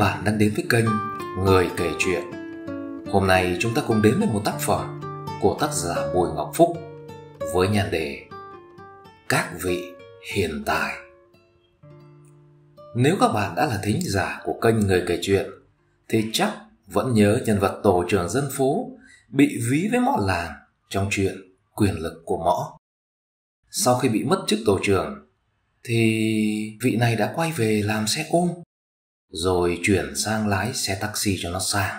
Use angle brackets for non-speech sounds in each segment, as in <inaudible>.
bạn đang đến với kênh Người kể chuyện. Hôm nay chúng ta cùng đến với một tác phẩm của tác giả Bùi Ngọc Phúc với nhan đề Các vị hiện tại. Nếu các bạn đã là thính giả của kênh Người kể chuyện thì chắc vẫn nhớ nhân vật tổ trưởng dân phố bị ví với mọ làng trong chuyện quyền lực của mõ. Sau khi bị mất chức tổ trưởng thì vị này đã quay về làm xe ôm rồi chuyển sang lái xe taxi cho nó sang.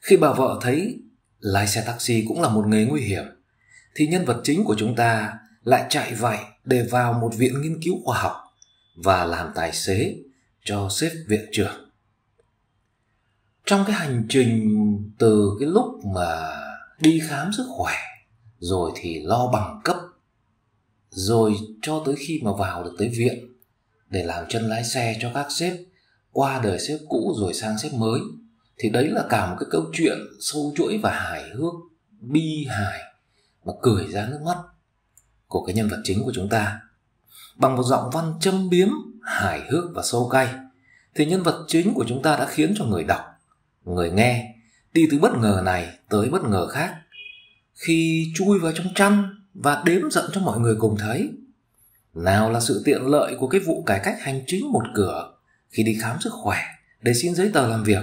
Khi bà vợ thấy lái xe taxi cũng là một nghề nguy hiểm, thì nhân vật chính của chúng ta lại chạy vậy để vào một viện nghiên cứu khoa học và làm tài xế cho sếp viện trưởng. Trong cái hành trình từ cái lúc mà đi khám sức khỏe, rồi thì lo bằng cấp, rồi cho tới khi mà vào được tới viện để làm chân lái xe cho các sếp qua đời sếp cũ rồi sang sếp mới thì đấy là cả một cái câu chuyện sâu chuỗi và hài hước bi hài mà cười ra nước mắt của cái nhân vật chính của chúng ta bằng một giọng văn châm biếm hài hước và sâu cay thì nhân vật chính của chúng ta đã khiến cho người đọc người nghe đi từ bất ngờ này tới bất ngờ khác khi chui vào trong chăn và đếm giận cho mọi người cùng thấy nào là sự tiện lợi của cái vụ cải cách hành chính một cửa khi đi khám sức khỏe để xin giấy tờ làm việc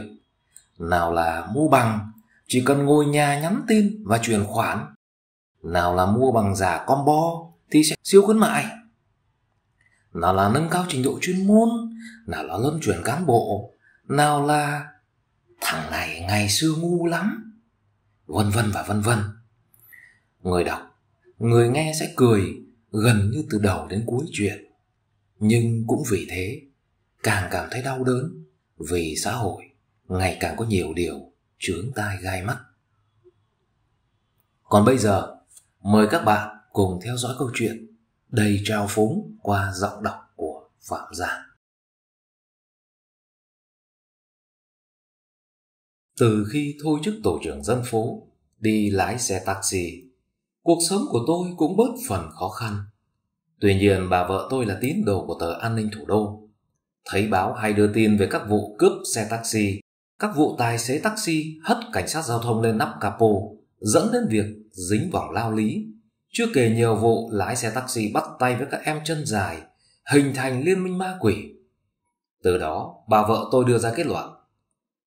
nào là mua bằng chỉ cần ngồi nhà nhắn tin và chuyển khoản nào là mua bằng giả combo thì sẽ siêu khuyến mại nào là nâng cao trình độ chuyên môn nào là luân chuyển cán bộ nào là thằng này ngày xưa ngu lắm vân vân và vân vân người đọc người nghe sẽ cười gần như từ đầu đến cuối chuyện nhưng cũng vì thế càng cảm thấy đau đớn vì xã hội ngày càng có nhiều điều chướng tai gai mắt. Còn bây giờ, mời các bạn cùng theo dõi câu chuyện đầy trao phúng qua giọng đọc của Phạm Giang. Từ khi thôi chức tổ trưởng dân phố, đi lái xe taxi, cuộc sống của tôi cũng bớt phần khó khăn. Tuy nhiên bà vợ tôi là tín đồ của tờ An ninh Thủ đô Thấy báo hay đưa tin về các vụ cướp xe taxi, các vụ tài xế taxi hất cảnh sát giao thông lên nắp capo, dẫn đến việc dính vào lao lý. Chưa kể nhiều vụ lái xe taxi bắt tay với các em chân dài, hình thành liên minh ma quỷ. Từ đó, bà vợ tôi đưa ra kết luận.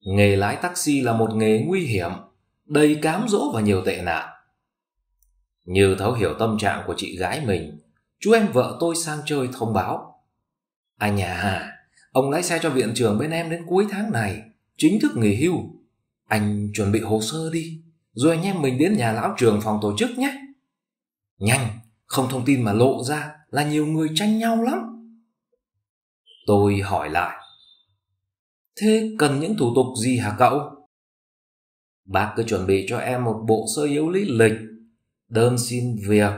Nghề lái taxi là một nghề nguy hiểm, đầy cám dỗ và nhiều tệ nạn. Như thấu hiểu tâm trạng của chị gái mình, chú em vợ tôi sang chơi thông báo. Anh à, Ông lái xe cho viện trường bên em đến cuối tháng này, chính thức nghỉ hưu. Anh chuẩn bị hồ sơ đi, rồi anh em mình đến nhà lão trường phòng tổ chức nhé. Nhanh, không thông tin mà lộ ra là nhiều người tranh nhau lắm. Tôi hỏi lại. Thế cần những thủ tục gì hả cậu? Bác cứ chuẩn bị cho em một bộ sơ yếu lý lịch, đơn xin việc,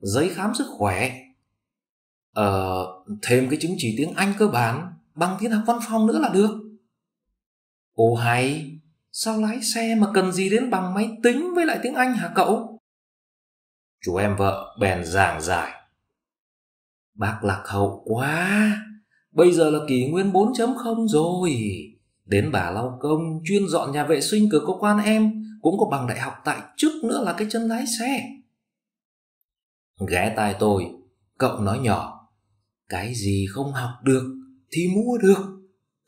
giấy khám sức khỏe. Ờ, thêm cái chứng chỉ tiếng Anh cơ bản bằng tin học văn phòng nữa là được ồ hay sao lái xe mà cần gì đến bằng máy tính với lại tiếng anh hả cậu chú em vợ bèn giảng giải bác lạc hậu quá bây giờ là kỷ nguyên 4.0 rồi đến bà lao công chuyên dọn nhà vệ sinh cửa cơ quan em cũng có bằng đại học tại chức nữa là cái chân lái xe ghé tai tôi cậu nói nhỏ cái gì không học được thì mua được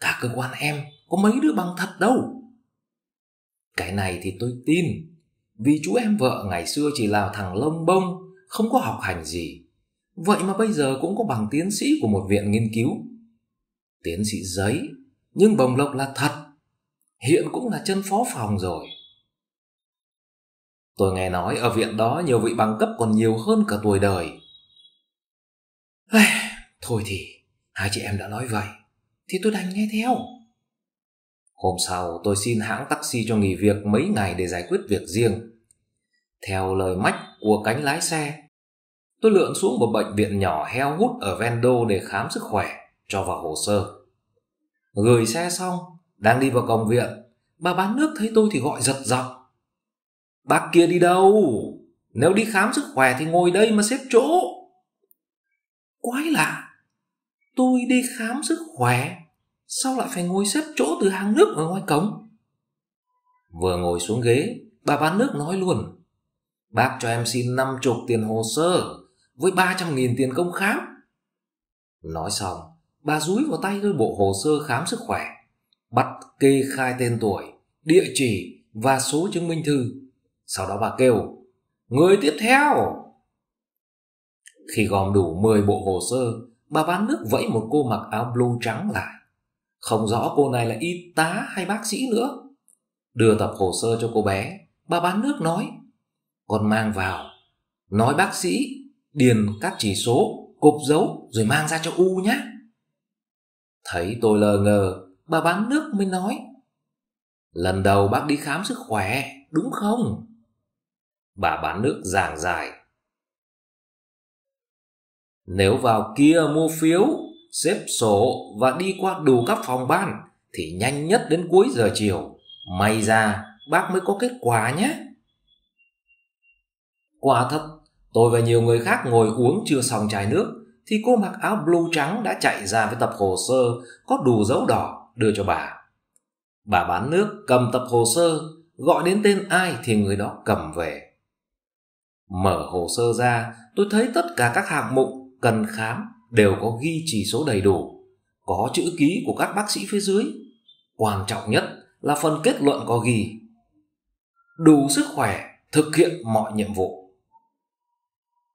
cả cơ quan em có mấy đứa bằng thật đâu cái này thì tôi tin vì chú em vợ ngày xưa chỉ là thằng lông bông không có học hành gì vậy mà bây giờ cũng có bằng tiến sĩ của một viện nghiên cứu tiến sĩ giấy nhưng bồng lộc là thật hiện cũng là chân phó phòng rồi tôi nghe nói ở viện đó nhiều vị bằng cấp còn nhiều hơn cả tuổi đời thôi thì Hai chị em đã nói vậy Thì tôi đành nghe theo Hôm sau tôi xin hãng taxi cho nghỉ việc mấy ngày để giải quyết việc riêng Theo lời mách của cánh lái xe Tôi lượn xuống một bệnh viện nhỏ heo hút ở Vendo để khám sức khỏe Cho vào hồ sơ Gửi xe xong Đang đi vào cổng viện Bà bán nước thấy tôi thì gọi giật giọng Bác kia đi đâu? Nếu đi khám sức khỏe thì ngồi đây mà xếp chỗ Quái lạ tôi đi khám sức khỏe sao lại phải ngồi xếp chỗ từ hàng nước ở ngoài cổng vừa ngồi xuống ghế bà bán nước nói luôn bác cho em xin năm chục tiền hồ sơ với ba trăm nghìn tiền công khám nói xong bà dúi vào tay tôi bộ hồ sơ khám sức khỏe bắt kê khai tên tuổi địa chỉ và số chứng minh thư sau đó bà kêu người tiếp theo khi gom đủ 10 bộ hồ sơ Bà bán nước vẫy một cô mặc áo blue trắng lại. Không rõ cô này là y tá hay bác sĩ nữa. Đưa tập hồ sơ cho cô bé, bà bán nước nói. Còn mang vào, nói bác sĩ, điền các chỉ số, cục dấu rồi mang ra cho U nhé. Thấy tôi lờ ngờ, bà bán nước mới nói. Lần đầu bác đi khám sức khỏe, đúng không? Bà bán nước giảng giải nếu vào kia mua phiếu, xếp sổ và đi qua đủ các phòng ban thì nhanh nhất đến cuối giờ chiều. May ra bác mới có kết quả nhé. Quả thật, tôi và nhiều người khác ngồi uống chưa xong chai nước thì cô mặc áo blue trắng đã chạy ra với tập hồ sơ có đủ dấu đỏ đưa cho bà. Bà bán nước cầm tập hồ sơ, gọi đến tên ai thì người đó cầm về. Mở hồ sơ ra, tôi thấy tất cả các hạng mục cần khám đều có ghi chỉ số đầy đủ, có chữ ký của các bác sĩ phía dưới. Quan trọng nhất là phần kết luận có ghi đủ sức khỏe thực hiện mọi nhiệm vụ.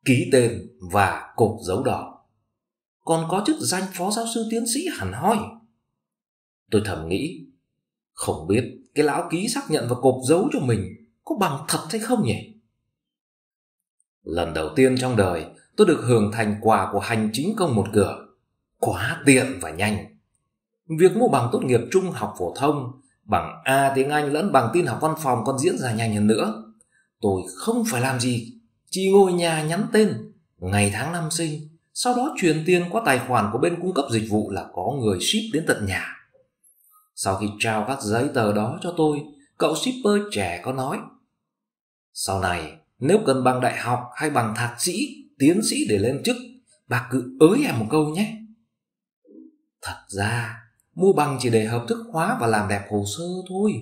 Ký tên và cột dấu đỏ. Còn có chức danh phó giáo sư tiến sĩ hẳn hoi. Tôi thầm nghĩ, không biết cái lão ký xác nhận và cột dấu cho mình có bằng thật hay không nhỉ? Lần đầu tiên trong đời tôi được hưởng thành quả của hành chính công một cửa. Quá tiện và nhanh. Việc mua bằng tốt nghiệp trung học phổ thông, bằng A tiếng Anh lẫn bằng tin học văn phòng còn diễn ra nhanh hơn nữa. Tôi không phải làm gì, chỉ ngồi nhà nhắn tên, ngày tháng năm sinh, sau đó truyền tiền qua tài khoản của bên cung cấp dịch vụ là có người ship đến tận nhà. Sau khi trao các giấy tờ đó cho tôi, cậu shipper trẻ có nói Sau này, nếu cần bằng đại học hay bằng thạc sĩ tiến sĩ để lên chức, bà cứ ới em một câu nhé. Thật ra, mua bằng chỉ để hợp thức hóa và làm đẹp hồ sơ thôi.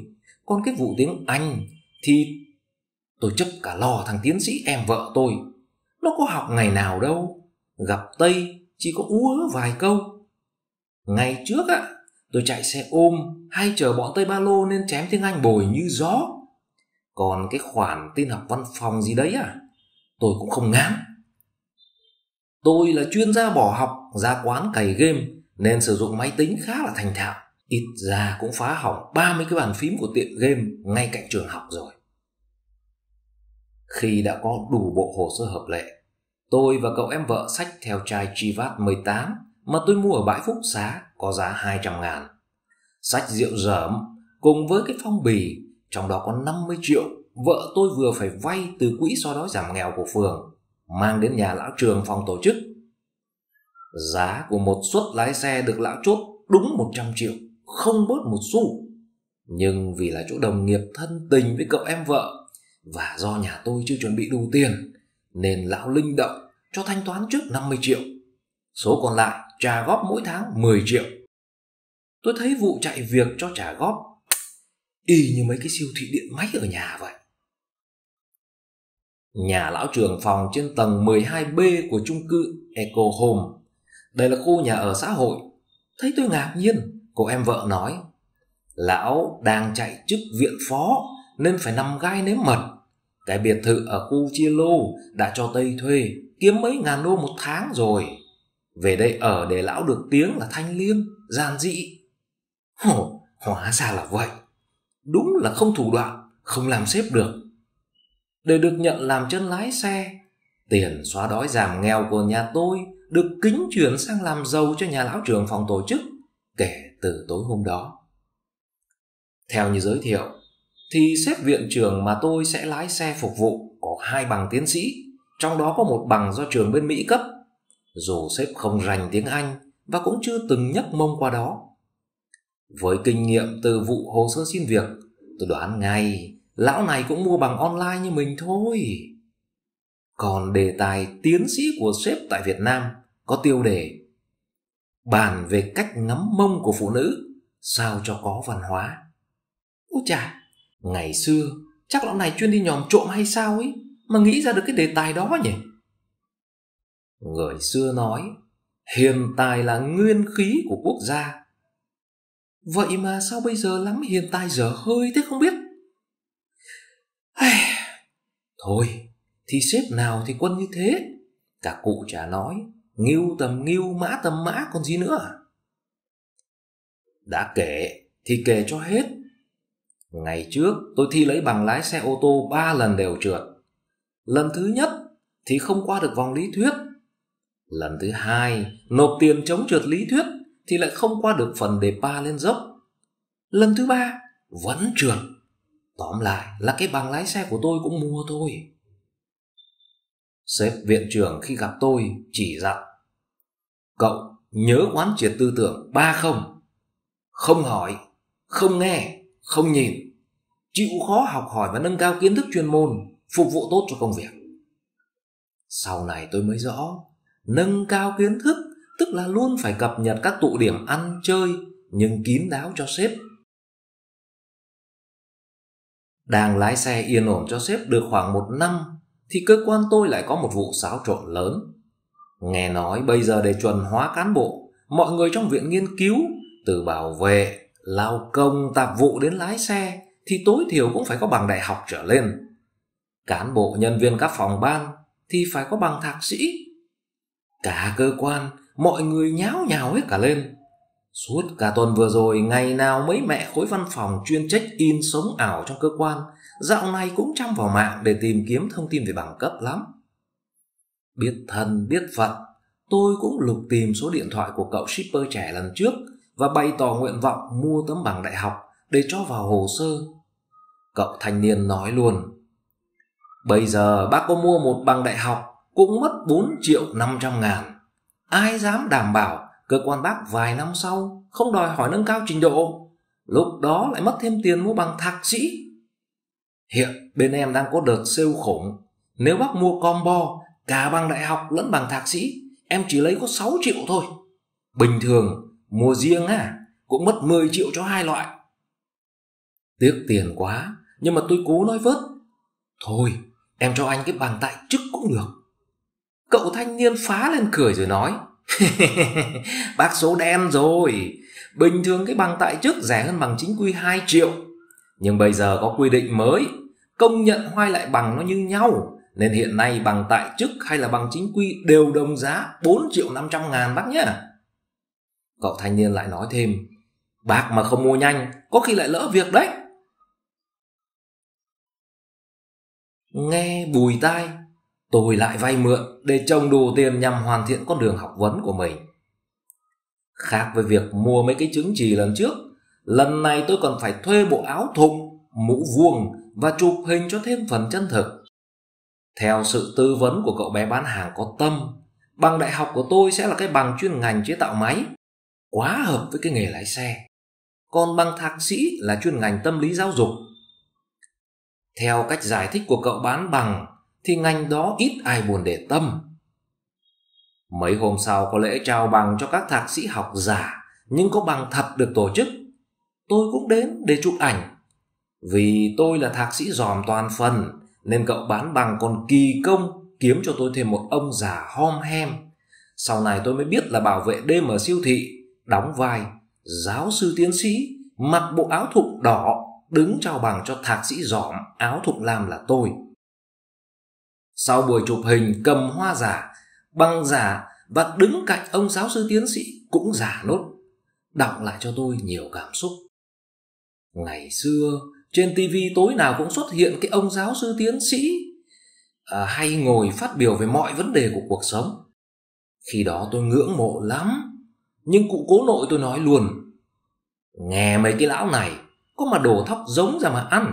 Còn cái vụ tiếng Anh thì tôi chấp cả lò thằng tiến sĩ em vợ tôi. Nó có học ngày nào đâu, gặp Tây chỉ có úa vài câu. Ngày trước á, tôi chạy xe ôm hay chờ bọn Tây ba lô nên chém tiếng Anh bồi như gió. Còn cái khoản tin học văn phòng gì đấy à, tôi cũng không ngán. Tôi là chuyên gia bỏ học, ra quán cày game nên sử dụng máy tính khá là thành thạo. Ít ra cũng phá hỏng 30 cái bàn phím của tiệm game ngay cạnh trường học rồi. Khi đã có đủ bộ hồ sơ hợp lệ, tôi và cậu em vợ sách theo chai Chivat 18 mà tôi mua ở bãi Phúc Xá có giá 200 ngàn. Sách rượu dởm cùng với cái phong bì, trong đó có 50 triệu vợ tôi vừa phải vay từ quỹ so đói giảm nghèo của phường mang đến nhà lão trường phòng tổ chức. Giá của một suất lái xe được lão chốt đúng 100 triệu, không bớt một xu. Nhưng vì là chỗ đồng nghiệp thân tình với cậu em vợ và do nhà tôi chưa chuẩn bị đủ tiền nên lão linh động cho thanh toán trước 50 triệu. Số còn lại trả góp mỗi tháng 10 triệu. Tôi thấy vụ chạy việc cho trả góp y như mấy cái siêu thị điện máy ở nhà vậy nhà lão trưởng phòng trên tầng 12B của chung cư Eco Home. Đây là khu nhà ở xã hội. Thấy tôi ngạc nhiên, cô em vợ nói. Lão đang chạy chức viện phó nên phải nằm gai nếm mật. Cái biệt thự ở khu chia lô đã cho Tây thuê, kiếm mấy ngàn đô một tháng rồi. Về đây ở để lão được tiếng là thanh liêm, giản dị. Hổ, hóa ra là vậy. Đúng là không thủ đoạn, không làm xếp được để được nhận làm chân lái xe tiền xóa đói giảm nghèo của nhà tôi được kính chuyển sang làm giàu cho nhà lão trưởng phòng tổ chức kể từ tối hôm đó theo như giới thiệu thì xếp viện trưởng mà tôi sẽ lái xe phục vụ có hai bằng tiến sĩ trong đó có một bằng do trường bên mỹ cấp dù sếp không rành tiếng anh và cũng chưa từng nhấc mông qua đó với kinh nghiệm từ vụ hồ sơ xin việc tôi đoán ngay lão này cũng mua bằng online như mình thôi. Còn đề tài tiến sĩ của sếp tại Việt Nam có tiêu đề Bàn về cách ngắm mông của phụ nữ sao cho có văn hóa. Úi chà, ngày xưa chắc lão này chuyên đi nhòm trộm hay sao ấy mà nghĩ ra được cái đề tài đó nhỉ? Người xưa nói hiền tài là nguyên khí của quốc gia. Vậy mà sao bây giờ lắm hiền tài dở hơi thế không biết? Thôi, thì xếp nào thì quân như thế? Cả cụ trả nói, nghiêu tầm nghiêu, mã tầm mã còn gì nữa à? Đã kể, thì kể cho hết. Ngày trước, tôi thi lấy bằng lái xe ô tô ba lần đều trượt. Lần thứ nhất, thì không qua được vòng lý thuyết. Lần thứ hai, nộp tiền chống trượt lý thuyết, thì lại không qua được phần đề ba lên dốc. Lần thứ ba, vẫn trượt Tóm lại là cái bằng lái xe của tôi cũng mua thôi. Sếp viện trưởng khi gặp tôi chỉ dặn Cậu nhớ quán triệt tư tưởng ba không Không hỏi, không nghe, không nhìn Chịu khó học hỏi và nâng cao kiến thức chuyên môn Phục vụ tốt cho công việc Sau này tôi mới rõ Nâng cao kiến thức Tức là luôn phải cập nhật các tụ điểm ăn chơi Nhưng kín đáo cho sếp đang lái xe yên ổn cho sếp được khoảng một năm thì cơ quan tôi lại có một vụ xáo trộn lớn. Nghe nói bây giờ để chuẩn hóa cán bộ, mọi người trong viện nghiên cứu, từ bảo vệ, lao công, tạp vụ đến lái xe thì tối thiểu cũng phải có bằng đại học trở lên. Cán bộ nhân viên các phòng ban thì phải có bằng thạc sĩ. Cả cơ quan, mọi người nháo nhào hết cả lên. Suốt cả tuần vừa rồi, ngày nào mấy mẹ khối văn phòng chuyên trách in sống ảo trong cơ quan, dạo này cũng chăm vào mạng để tìm kiếm thông tin về bằng cấp lắm. Biết thân, biết phận, tôi cũng lục tìm số điện thoại của cậu shipper trẻ lần trước và bày tỏ nguyện vọng mua tấm bằng đại học để cho vào hồ sơ. Cậu thanh niên nói luôn, Bây giờ bác có mua một bằng đại học cũng mất 4 triệu 500 ngàn. Ai dám đảm bảo Cơ quan bác vài năm sau không đòi hỏi nâng cao trình độ, lúc đó lại mất thêm tiền mua bằng thạc sĩ. Hiện bên em đang có đợt sale khủng, nếu bác mua combo cả bằng đại học lẫn bằng thạc sĩ, em chỉ lấy có 6 triệu thôi. Bình thường mua riêng à, cũng mất 10 triệu cho hai loại. Tiếc tiền quá, nhưng mà tôi cố nói vớt. Thôi, em cho anh cái bằng tại chức cũng được. Cậu thanh niên phá lên cười rồi nói <laughs> bác số đen rồi Bình thường cái bằng tại chức rẻ hơn bằng chính quy 2 triệu Nhưng bây giờ có quy định mới Công nhận hoai lại bằng nó như nhau Nên hiện nay bằng tại chức hay là bằng chính quy đều đồng giá 4 triệu 500 ngàn bác nhá Cậu thanh niên lại nói thêm Bác mà không mua nhanh Có khi lại lỡ việc đấy Nghe bùi tai tôi lại vay mượn để trông đủ tiền nhằm hoàn thiện con đường học vấn của mình. Khác với việc mua mấy cái chứng chỉ lần trước, lần này tôi còn phải thuê bộ áo thùng, mũ vuông và chụp hình cho thêm phần chân thực. Theo sự tư vấn của cậu bé bán hàng có tâm, bằng đại học của tôi sẽ là cái bằng chuyên ngành chế tạo máy, quá hợp với cái nghề lái xe. Còn bằng thạc sĩ là chuyên ngành tâm lý giáo dục. Theo cách giải thích của cậu bán bằng, thì ngành đó ít ai buồn để tâm. Mấy hôm sau có lễ trao bằng cho các thạc sĩ học giả, nhưng có bằng thật được tổ chức. Tôi cũng đến để chụp ảnh. Vì tôi là thạc sĩ dòm toàn phần, nên cậu bán bằng còn kỳ công kiếm cho tôi thêm một ông già hom hem. Sau này tôi mới biết là bảo vệ đêm ở siêu thị, đóng vai, giáo sư tiến sĩ, mặc bộ áo thụng đỏ, đứng trao bằng cho thạc sĩ dòm áo thụng làm là tôi. Sau buổi chụp hình cầm hoa giả, băng giả và đứng cạnh ông giáo sư tiến sĩ cũng giả nốt, đọng lại cho tôi nhiều cảm xúc. Ngày xưa, trên tivi tối nào cũng xuất hiện cái ông giáo sư tiến sĩ à, hay ngồi phát biểu về mọi vấn đề của cuộc sống. Khi đó tôi ngưỡng mộ lắm, nhưng cụ cố nội tôi nói luôn, nghe mấy cái lão này có mà đồ thóc giống ra mà ăn.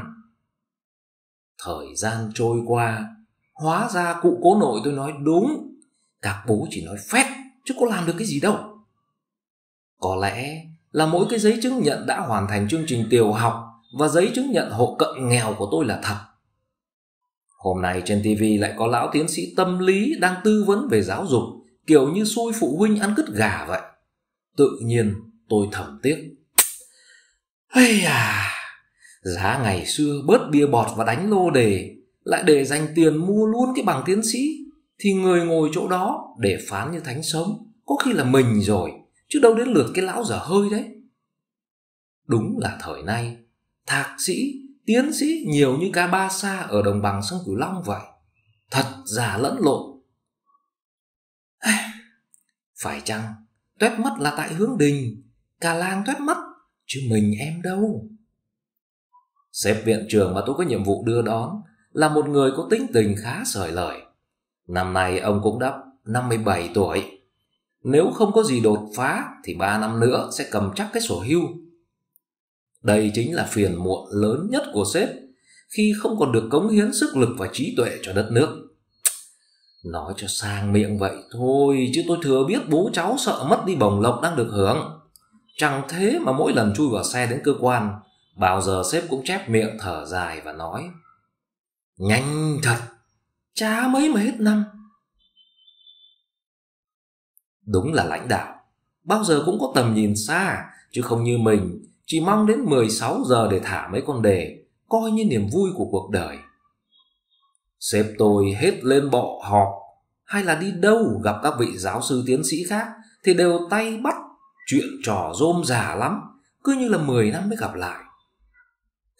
Thời gian trôi qua, hóa ra cụ cố nội tôi nói đúng các bố chỉ nói phét chứ có làm được cái gì đâu có lẽ là mỗi cái giấy chứng nhận đã hoàn thành chương trình tiểu học và giấy chứng nhận hộ cận nghèo của tôi là thật hôm nay trên tv lại có lão tiến sĩ tâm lý đang tư vấn về giáo dục kiểu như xui phụ huynh ăn cứt gà vậy tự nhiên tôi thầm tiếc ây à giá ngày xưa bớt bia bọt và đánh lô đề lại để dành tiền mua luôn cái bằng tiến sĩ thì người ngồi chỗ đó để phán như thánh sống có khi là mình rồi chứ đâu đến lượt cái lão dở hơi đấy đúng là thời nay thạc sĩ tiến sĩ nhiều như cá ba sa ở đồng bằng sông cửu long vậy thật giả lẫn lộn <sighs> phải chăng toét mất là tại hướng đình cả làng toét mất chứ mình em đâu sếp viện trường mà tôi có nhiệm vụ đưa đón là một người có tính tình khá sởi lời. Năm nay ông cũng đã 57 tuổi. Nếu không có gì đột phá thì 3 năm nữa sẽ cầm chắc cái sổ hưu. Đây chính là phiền muộn lớn nhất của sếp khi không còn được cống hiến sức lực và trí tuệ cho đất nước. Nói cho sang miệng vậy thôi chứ tôi thừa biết bố cháu sợ mất đi bổng lộc đang được hưởng. Chẳng thế mà mỗi lần chui vào xe đến cơ quan, bao giờ sếp cũng chép miệng thở dài và nói Nhanh thật Chả mấy mà hết năm Đúng là lãnh đạo Bao giờ cũng có tầm nhìn xa Chứ không như mình Chỉ mong đến 16 giờ để thả mấy con đề Coi như niềm vui của cuộc đời Sếp tôi hết lên bộ họp Hay là đi đâu gặp các vị giáo sư tiến sĩ khác Thì đều tay bắt Chuyện trò rôm già lắm Cứ như là 10 năm mới gặp lại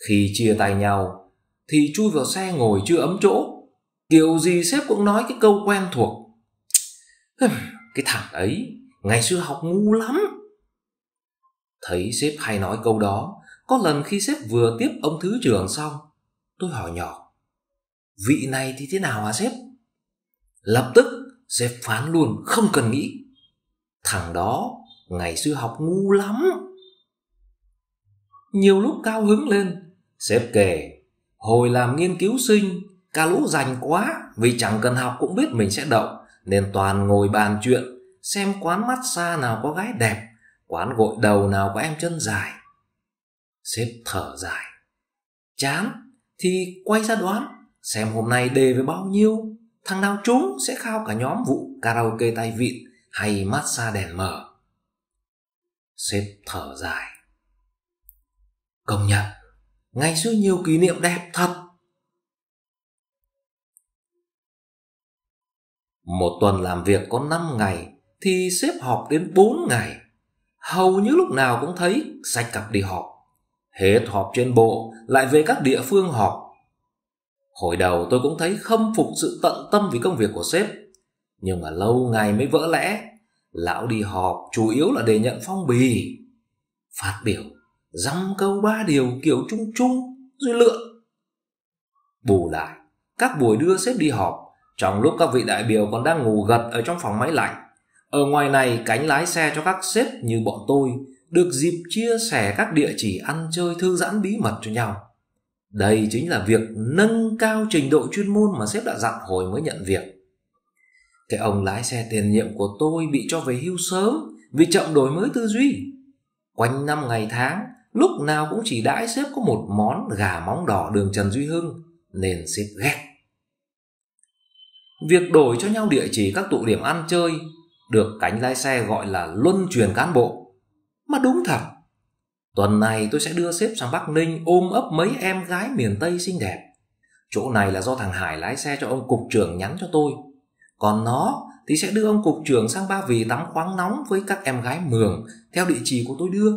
Khi chia tay nhau thì chui vào xe ngồi chưa ấm chỗ kiểu gì sếp cũng nói cái câu quen thuộc cái thằng ấy ngày xưa học ngu lắm thấy sếp hay nói câu đó có lần khi sếp vừa tiếp ông thứ trưởng xong tôi hỏi nhỏ vị này thì thế nào hả sếp lập tức sếp phán luôn không cần nghĩ thằng đó ngày xưa học ngu lắm nhiều lúc cao hứng lên sếp kể Hồi làm nghiên cứu sinh, ca lũ rành quá vì chẳng cần học cũng biết mình sẽ đậu nên toàn ngồi bàn chuyện xem quán massage nào có gái đẹp, quán gội đầu nào có em chân dài. Sếp thở dài. Chán thì quay ra đoán xem hôm nay đề với bao nhiêu, thằng nào trúng sẽ khao cả nhóm vụ karaoke tay vịn hay massage đèn mờ. Sếp thở dài. Công nhận ngày xưa nhiều kỷ niệm đẹp thật một tuần làm việc có 5 ngày thì xếp họp đến 4 ngày hầu như lúc nào cũng thấy sạch cặp đi họp hết họp trên bộ lại về các địa phương họp hồi đầu tôi cũng thấy khâm phục sự tận tâm vì công việc của sếp nhưng mà lâu ngày mới vỡ lẽ lão đi họp chủ yếu là để nhận phong bì phát biểu dăm câu ba điều kiểu chung chung rồi lựa bù lại các buổi đưa xếp đi họp trong lúc các vị đại biểu còn đang ngủ gật ở trong phòng máy lạnh ở ngoài này cánh lái xe cho các sếp như bọn tôi được dịp chia sẻ các địa chỉ ăn chơi thư giãn bí mật cho nhau đây chính là việc nâng cao trình độ chuyên môn mà sếp đã dặn hồi mới nhận việc cái ông lái xe tiền nhiệm của tôi bị cho về hưu sớm vì chậm đổi mới tư duy quanh năm ngày tháng lúc nào cũng chỉ đãi sếp có một món gà móng đỏ đường Trần Duy Hưng nên sếp ghét. Việc đổi cho nhau địa chỉ các tụ điểm ăn chơi được cánh lái xe gọi là luân truyền cán bộ. Mà đúng thật, tuần này tôi sẽ đưa sếp sang Bắc Ninh ôm ấp mấy em gái miền Tây xinh đẹp. Chỗ này là do thằng Hải lái xe cho ông cục trưởng nhắn cho tôi. Còn nó thì sẽ đưa ông cục trưởng sang Ba Vì tắm khoáng nóng với các em gái mường theo địa chỉ của tôi đưa.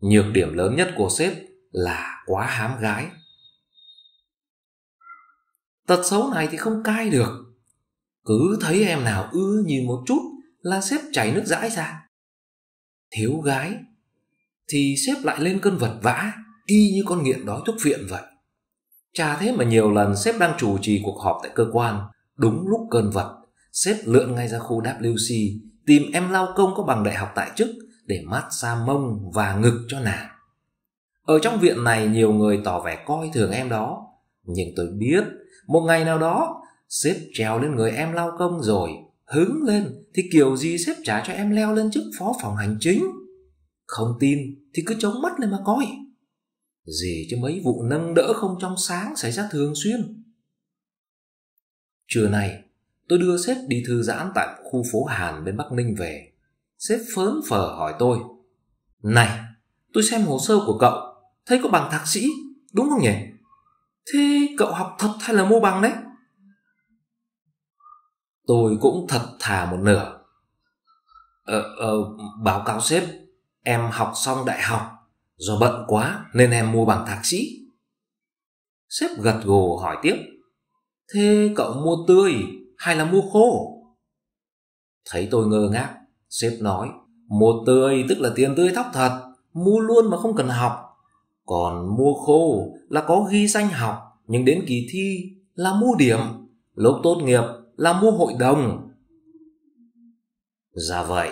Nhược điểm lớn nhất của sếp là quá hám gái. Tật xấu này thì không cai được. Cứ thấy em nào ưa nhìn một chút là sếp chảy nước dãi ra. Thiếu gái thì sếp lại lên cơn vật vã y như con nghiện đói thuốc viện vậy. Chả thế mà nhiều lần sếp đang chủ trì cuộc họp tại cơ quan, đúng lúc cơn vật, sếp lượn ngay ra khu WC, tìm em lao công có bằng đại học tại chức để mát xa mông và ngực cho nàng. Ở trong viện này nhiều người tỏ vẻ coi thường em đó, nhưng tôi biết một ngày nào đó sếp trèo lên người em lao công rồi, hứng lên thì kiểu gì sếp trả cho em leo lên chức phó phòng hành chính. Không tin thì cứ chống mắt lên mà coi. Gì chứ mấy vụ nâng đỡ không trong sáng xảy ra thường xuyên. Trưa nay, tôi đưa sếp đi thư giãn tại khu phố Hàn bên Bắc Ninh về. Sếp phớn phở hỏi tôi Này tôi xem hồ sơ của cậu Thấy có bằng thạc sĩ Đúng không nhỉ Thế cậu học thật hay là mua bằng đấy Tôi cũng thật thà một nửa Ờ, ờ, báo cáo sếp Em học xong đại học Do bận quá nên em mua bằng thạc sĩ Sếp gật gù hỏi tiếp Thế cậu mua tươi hay là mua khô? Thấy tôi ngơ ngác Sếp nói, một tươi tức là tiền tươi thóc thật, mua luôn mà không cần học. Còn mua khô là có ghi danh học, nhưng đến kỳ thi là mua điểm, lúc tốt nghiệp là mua hội đồng. Dạ vậy,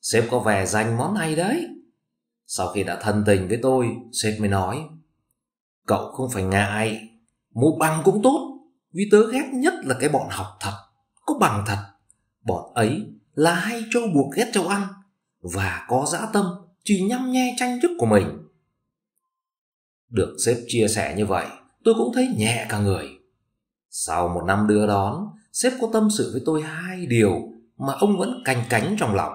sếp có vẻ danh món này đấy. Sau khi đã thân tình với tôi, sếp mới nói, cậu không phải ngại, mua bằng cũng tốt, vì tớ ghét nhất là cái bọn học thật, có bằng thật. Bọn ấy là hay trâu buộc ghét châu ăn và có dã tâm chỉ nhăm nhe tranh chức của mình. Được sếp chia sẻ như vậy, tôi cũng thấy nhẹ cả người. Sau một năm đưa đón, sếp có tâm sự với tôi hai điều mà ông vẫn canh cánh trong lòng.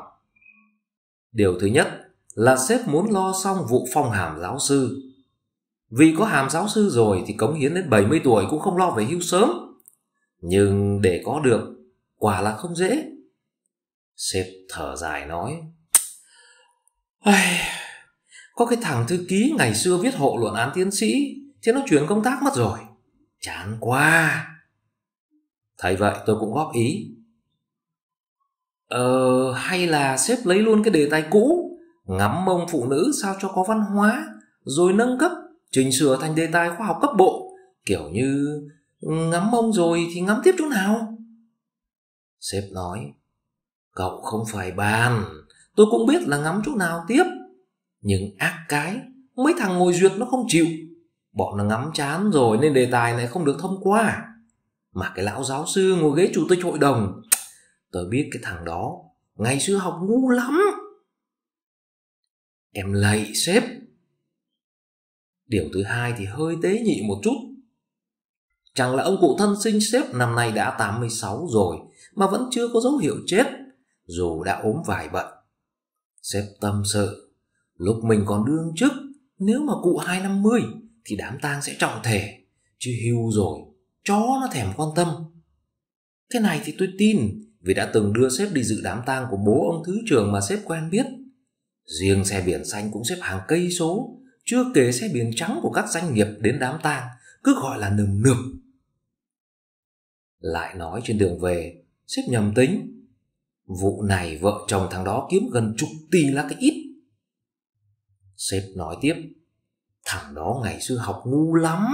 Điều thứ nhất là sếp muốn lo xong vụ phong hàm giáo sư. Vì có hàm giáo sư rồi thì cống hiến đến 70 tuổi cũng không lo về hưu sớm. Nhưng để có được, quả là không dễ. Sếp thở dài nói Có cái thằng thư ký ngày xưa viết hộ luận án tiến sĩ Thế nó chuyển công tác mất rồi Chán quá Thấy vậy tôi cũng góp ý Ờ hay là sếp lấy luôn cái đề tài cũ Ngắm mông phụ nữ sao cho có văn hóa Rồi nâng cấp Chỉnh sửa thành đề tài khoa học cấp bộ Kiểu như ngắm mông rồi thì ngắm tiếp chỗ nào Sếp nói Cậu không phải bàn Tôi cũng biết là ngắm chỗ nào tiếp Nhưng ác cái Mấy thằng ngồi duyệt nó không chịu Bọn nó ngắm chán rồi nên đề tài này không được thông qua Mà cái lão giáo sư ngồi ghế chủ tịch hội đồng Tôi biết cái thằng đó Ngày xưa học ngu lắm Em lạy sếp Điều thứ hai thì hơi tế nhị một chút Chẳng là ông cụ thân sinh sếp năm nay đã 86 rồi Mà vẫn chưa có dấu hiệu chết dù đã ốm vài bận. Sếp tâm sự, lúc mình còn đương chức, nếu mà cụ 250 thì đám tang sẽ trọng thể, chứ hưu rồi, chó nó thèm quan tâm. Cái này thì tôi tin, vì đã từng đưa sếp đi dự đám tang của bố ông thứ trưởng mà sếp quen biết. Riêng xe biển xanh cũng xếp hàng cây số, chưa kể xe biển trắng của các doanh nghiệp đến đám tang, cứ gọi là nườm nượp. Lại nói trên đường về, sếp nhầm tính, Vụ này vợ chồng thằng đó kiếm gần chục tỷ là cái ít. Sếp nói tiếp, thằng đó ngày xưa học ngu lắm,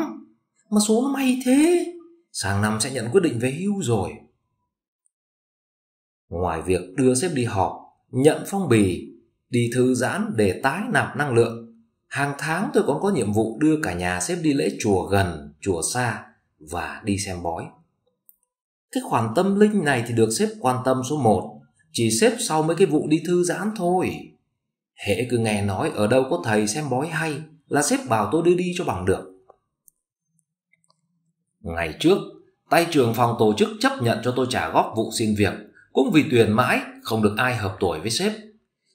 mà số nó may thế, sang năm sẽ nhận quyết định về hưu rồi. Ngoài việc đưa sếp đi họp, nhận phong bì, đi thư giãn để tái nạp năng lượng, hàng tháng tôi còn có nhiệm vụ đưa cả nhà sếp đi lễ chùa gần, chùa xa và đi xem bói. Cái khoản tâm linh này thì được sếp quan tâm số 1 chỉ xếp sau mấy cái vụ đi thư giãn thôi. Hễ cứ nghe nói ở đâu có thầy xem bói hay là xếp bảo tôi đưa đi cho bằng được. Ngày trước, tay trường phòng tổ chức chấp nhận cho tôi trả góp vụ xin việc, cũng vì tuyển mãi không được ai hợp tuổi với sếp.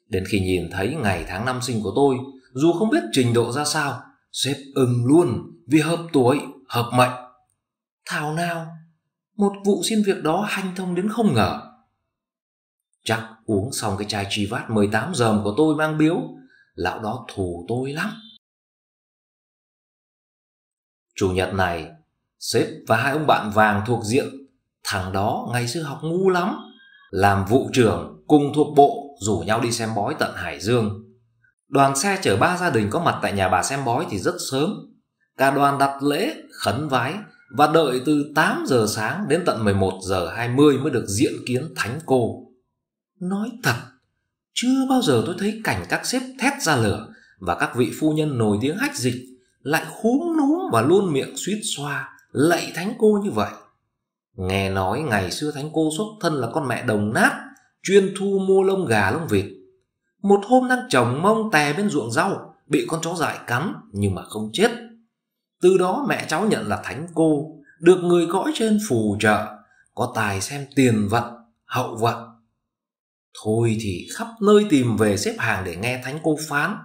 Đến khi nhìn thấy ngày tháng năm sinh của tôi, dù không biết trình độ ra sao, sếp ưng luôn vì hợp tuổi, hợp mệnh. Thảo nào, một vụ xin việc đó hanh thông đến không ngờ Chắc uống xong cái chai Chivat 18 giờ của tôi mang biếu, lão đó thù tôi lắm. Chủ nhật này, sếp và hai ông bạn vàng thuộc diện, thằng đó ngày xưa học ngu lắm, làm vụ trưởng cùng thuộc bộ rủ nhau đi xem bói tận Hải Dương. Đoàn xe chở ba gia đình có mặt tại nhà bà xem bói thì rất sớm. Cả đoàn đặt lễ, khấn vái và đợi từ 8 giờ sáng đến tận 11 giờ 20 mới được diện kiến thánh cô nói thật chưa bao giờ tôi thấy cảnh các sếp thét ra lửa và các vị phu nhân nổi tiếng hách dịch lại khúm núm và luôn miệng suýt xoa lạy thánh cô như vậy nghe nói ngày xưa thánh cô xuất thân là con mẹ đồng nát chuyên thu mua lông gà lông vịt một hôm đang chồng mông tè bên ruộng rau bị con chó dại cắn nhưng mà không chết từ đó mẹ cháu nhận là thánh cô được người gõ trên phù trợ có tài xem tiền vận hậu vận Thôi thì khắp nơi tìm về xếp hàng để nghe thánh cô phán.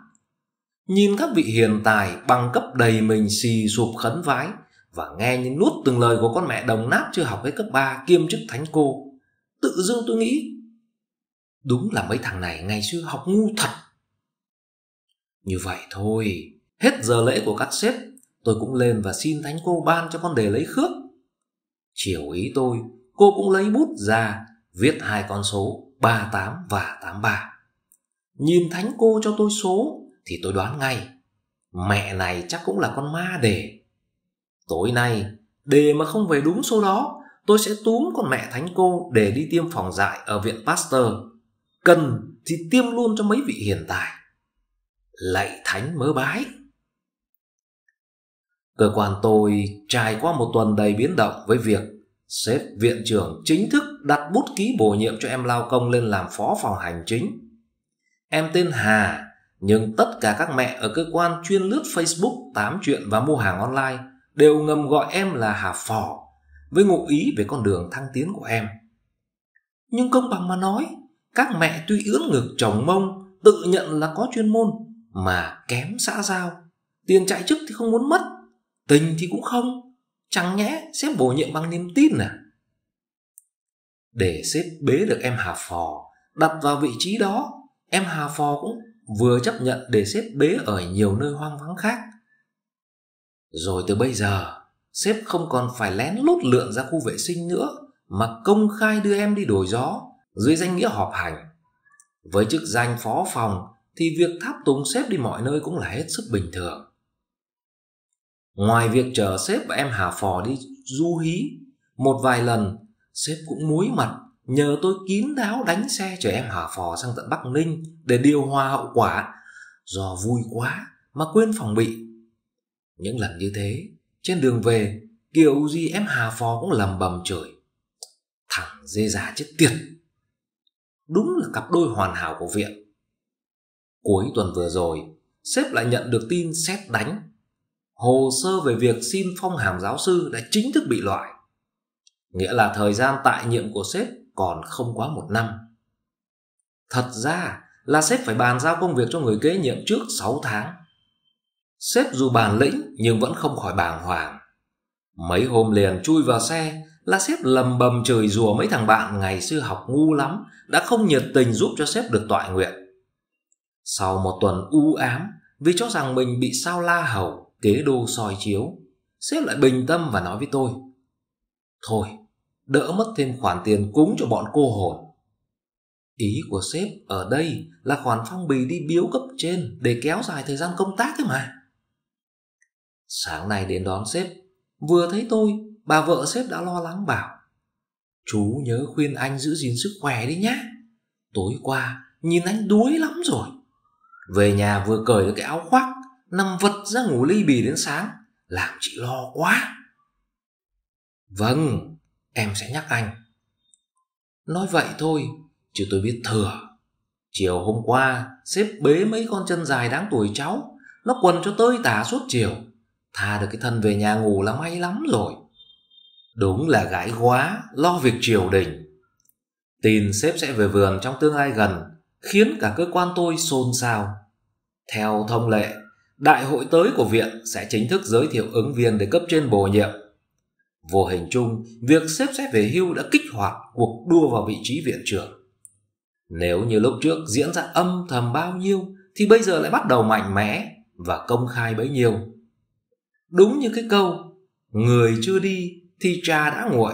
Nhìn các vị hiền tài bằng cấp đầy mình xì sụp khấn vái và nghe những nuốt từng lời của con mẹ đồng nát chưa học hết cấp 3 kiêm chức thánh cô. Tự dưng tôi nghĩ, đúng là mấy thằng này ngày xưa học ngu thật. Như vậy thôi, hết giờ lễ của các sếp, tôi cũng lên và xin thánh cô ban cho con đề lấy khước. Chiều ý tôi, cô cũng lấy bút ra, viết hai con số 38 và 83. Nhìn thánh cô cho tôi số thì tôi đoán ngay, mẹ này chắc cũng là con ma đề. Tối nay, đề mà không về đúng số đó, tôi sẽ túm con mẹ thánh cô để đi tiêm phòng dại ở viện Pasteur. Cần thì tiêm luôn cho mấy vị hiền tài. Lạy thánh mớ bái. Cơ quan tôi trải qua một tuần đầy biến động với việc xếp viện trưởng chính thức đặt bút ký bổ nhiệm cho em lao công lên làm phó phòng hành chính. Em tên Hà, nhưng tất cả các mẹ ở cơ quan chuyên lướt Facebook tám chuyện và mua hàng online đều ngầm gọi em là Hà Phỏ, với ngụ ý về con đường thăng tiến của em. Nhưng công bằng mà nói, các mẹ tuy ưỡn ngực chồng mông, tự nhận là có chuyên môn, mà kém xã giao. Tiền chạy chức thì không muốn mất, tình thì cũng không. Chẳng nhẽ sẽ bổ nhiệm bằng niềm tin à? để xếp bế được em Hà Phò đặt vào vị trí đó em Hà Phò cũng vừa chấp nhận để xếp bế ở nhiều nơi hoang vắng khác rồi từ bây giờ sếp không còn phải lén lút lượn ra khu vệ sinh nữa mà công khai đưa em đi đổi gió dưới danh nghĩa họp hành với chức danh phó phòng thì việc tháp tùng sếp đi mọi nơi cũng là hết sức bình thường ngoài việc chờ sếp và em hà phò đi du hí một vài lần sếp cũng muối mặt nhờ tôi kín đáo đánh xe chở em hà phò sang tận bắc ninh để điều hòa hậu quả do vui quá mà quên phòng bị những lần như thế trên đường về kiểu gì em hà phò cũng lầm bầm trời thằng dê già chết tiệt đúng là cặp đôi hoàn hảo của viện cuối tuần vừa rồi sếp lại nhận được tin xét đánh hồ sơ về việc xin phong hàm giáo sư đã chính thức bị loại nghĩa là thời gian tại nhiệm của sếp còn không quá một năm. Thật ra là sếp phải bàn giao công việc cho người kế nhiệm trước 6 tháng. Sếp dù bản lĩnh nhưng vẫn không khỏi bàng hoàng. Mấy hôm liền chui vào xe là sếp lầm bầm trời rùa mấy thằng bạn ngày xưa học ngu lắm đã không nhiệt tình giúp cho sếp được tọa nguyện. Sau một tuần u ám vì cho rằng mình bị sao la hầu kế đô soi chiếu, sếp lại bình tâm và nói với tôi – Thôi, đỡ mất thêm khoản tiền cúng cho bọn cô hồn. Ý của sếp ở đây là khoản phong bì đi biếu cấp trên để kéo dài thời gian công tác thế mà. Sáng nay đến đón sếp, vừa thấy tôi, bà vợ sếp đã lo lắng bảo. Chú nhớ khuyên anh giữ gìn sức khỏe đi nhé. Tối qua, nhìn anh đuối lắm rồi. Về nhà vừa cởi được cái áo khoác, nằm vật ra ngủ ly bì đến sáng, làm chị lo quá. Vâng, em sẽ nhắc anh. Nói vậy thôi, chứ tôi biết thừa. Chiều hôm qua, sếp bế mấy con chân dài đáng tuổi cháu, nó quần cho tơi tả suốt chiều. Tha được cái thân về nhà ngủ là may lắm rồi. Đúng là gái quá, lo việc triều đình. Tin sếp sẽ về vườn trong tương lai gần, khiến cả cơ quan tôi xôn xao. Theo thông lệ, đại hội tới của viện sẽ chính thức giới thiệu ứng viên để cấp trên bổ nhiệm Vô hình chung, việc xếp xét về hưu đã kích hoạt cuộc đua vào vị trí viện trưởng. Nếu như lúc trước diễn ra âm thầm bao nhiêu, thì bây giờ lại bắt đầu mạnh mẽ và công khai bấy nhiêu. Đúng như cái câu, người chưa đi thì cha đã nguội.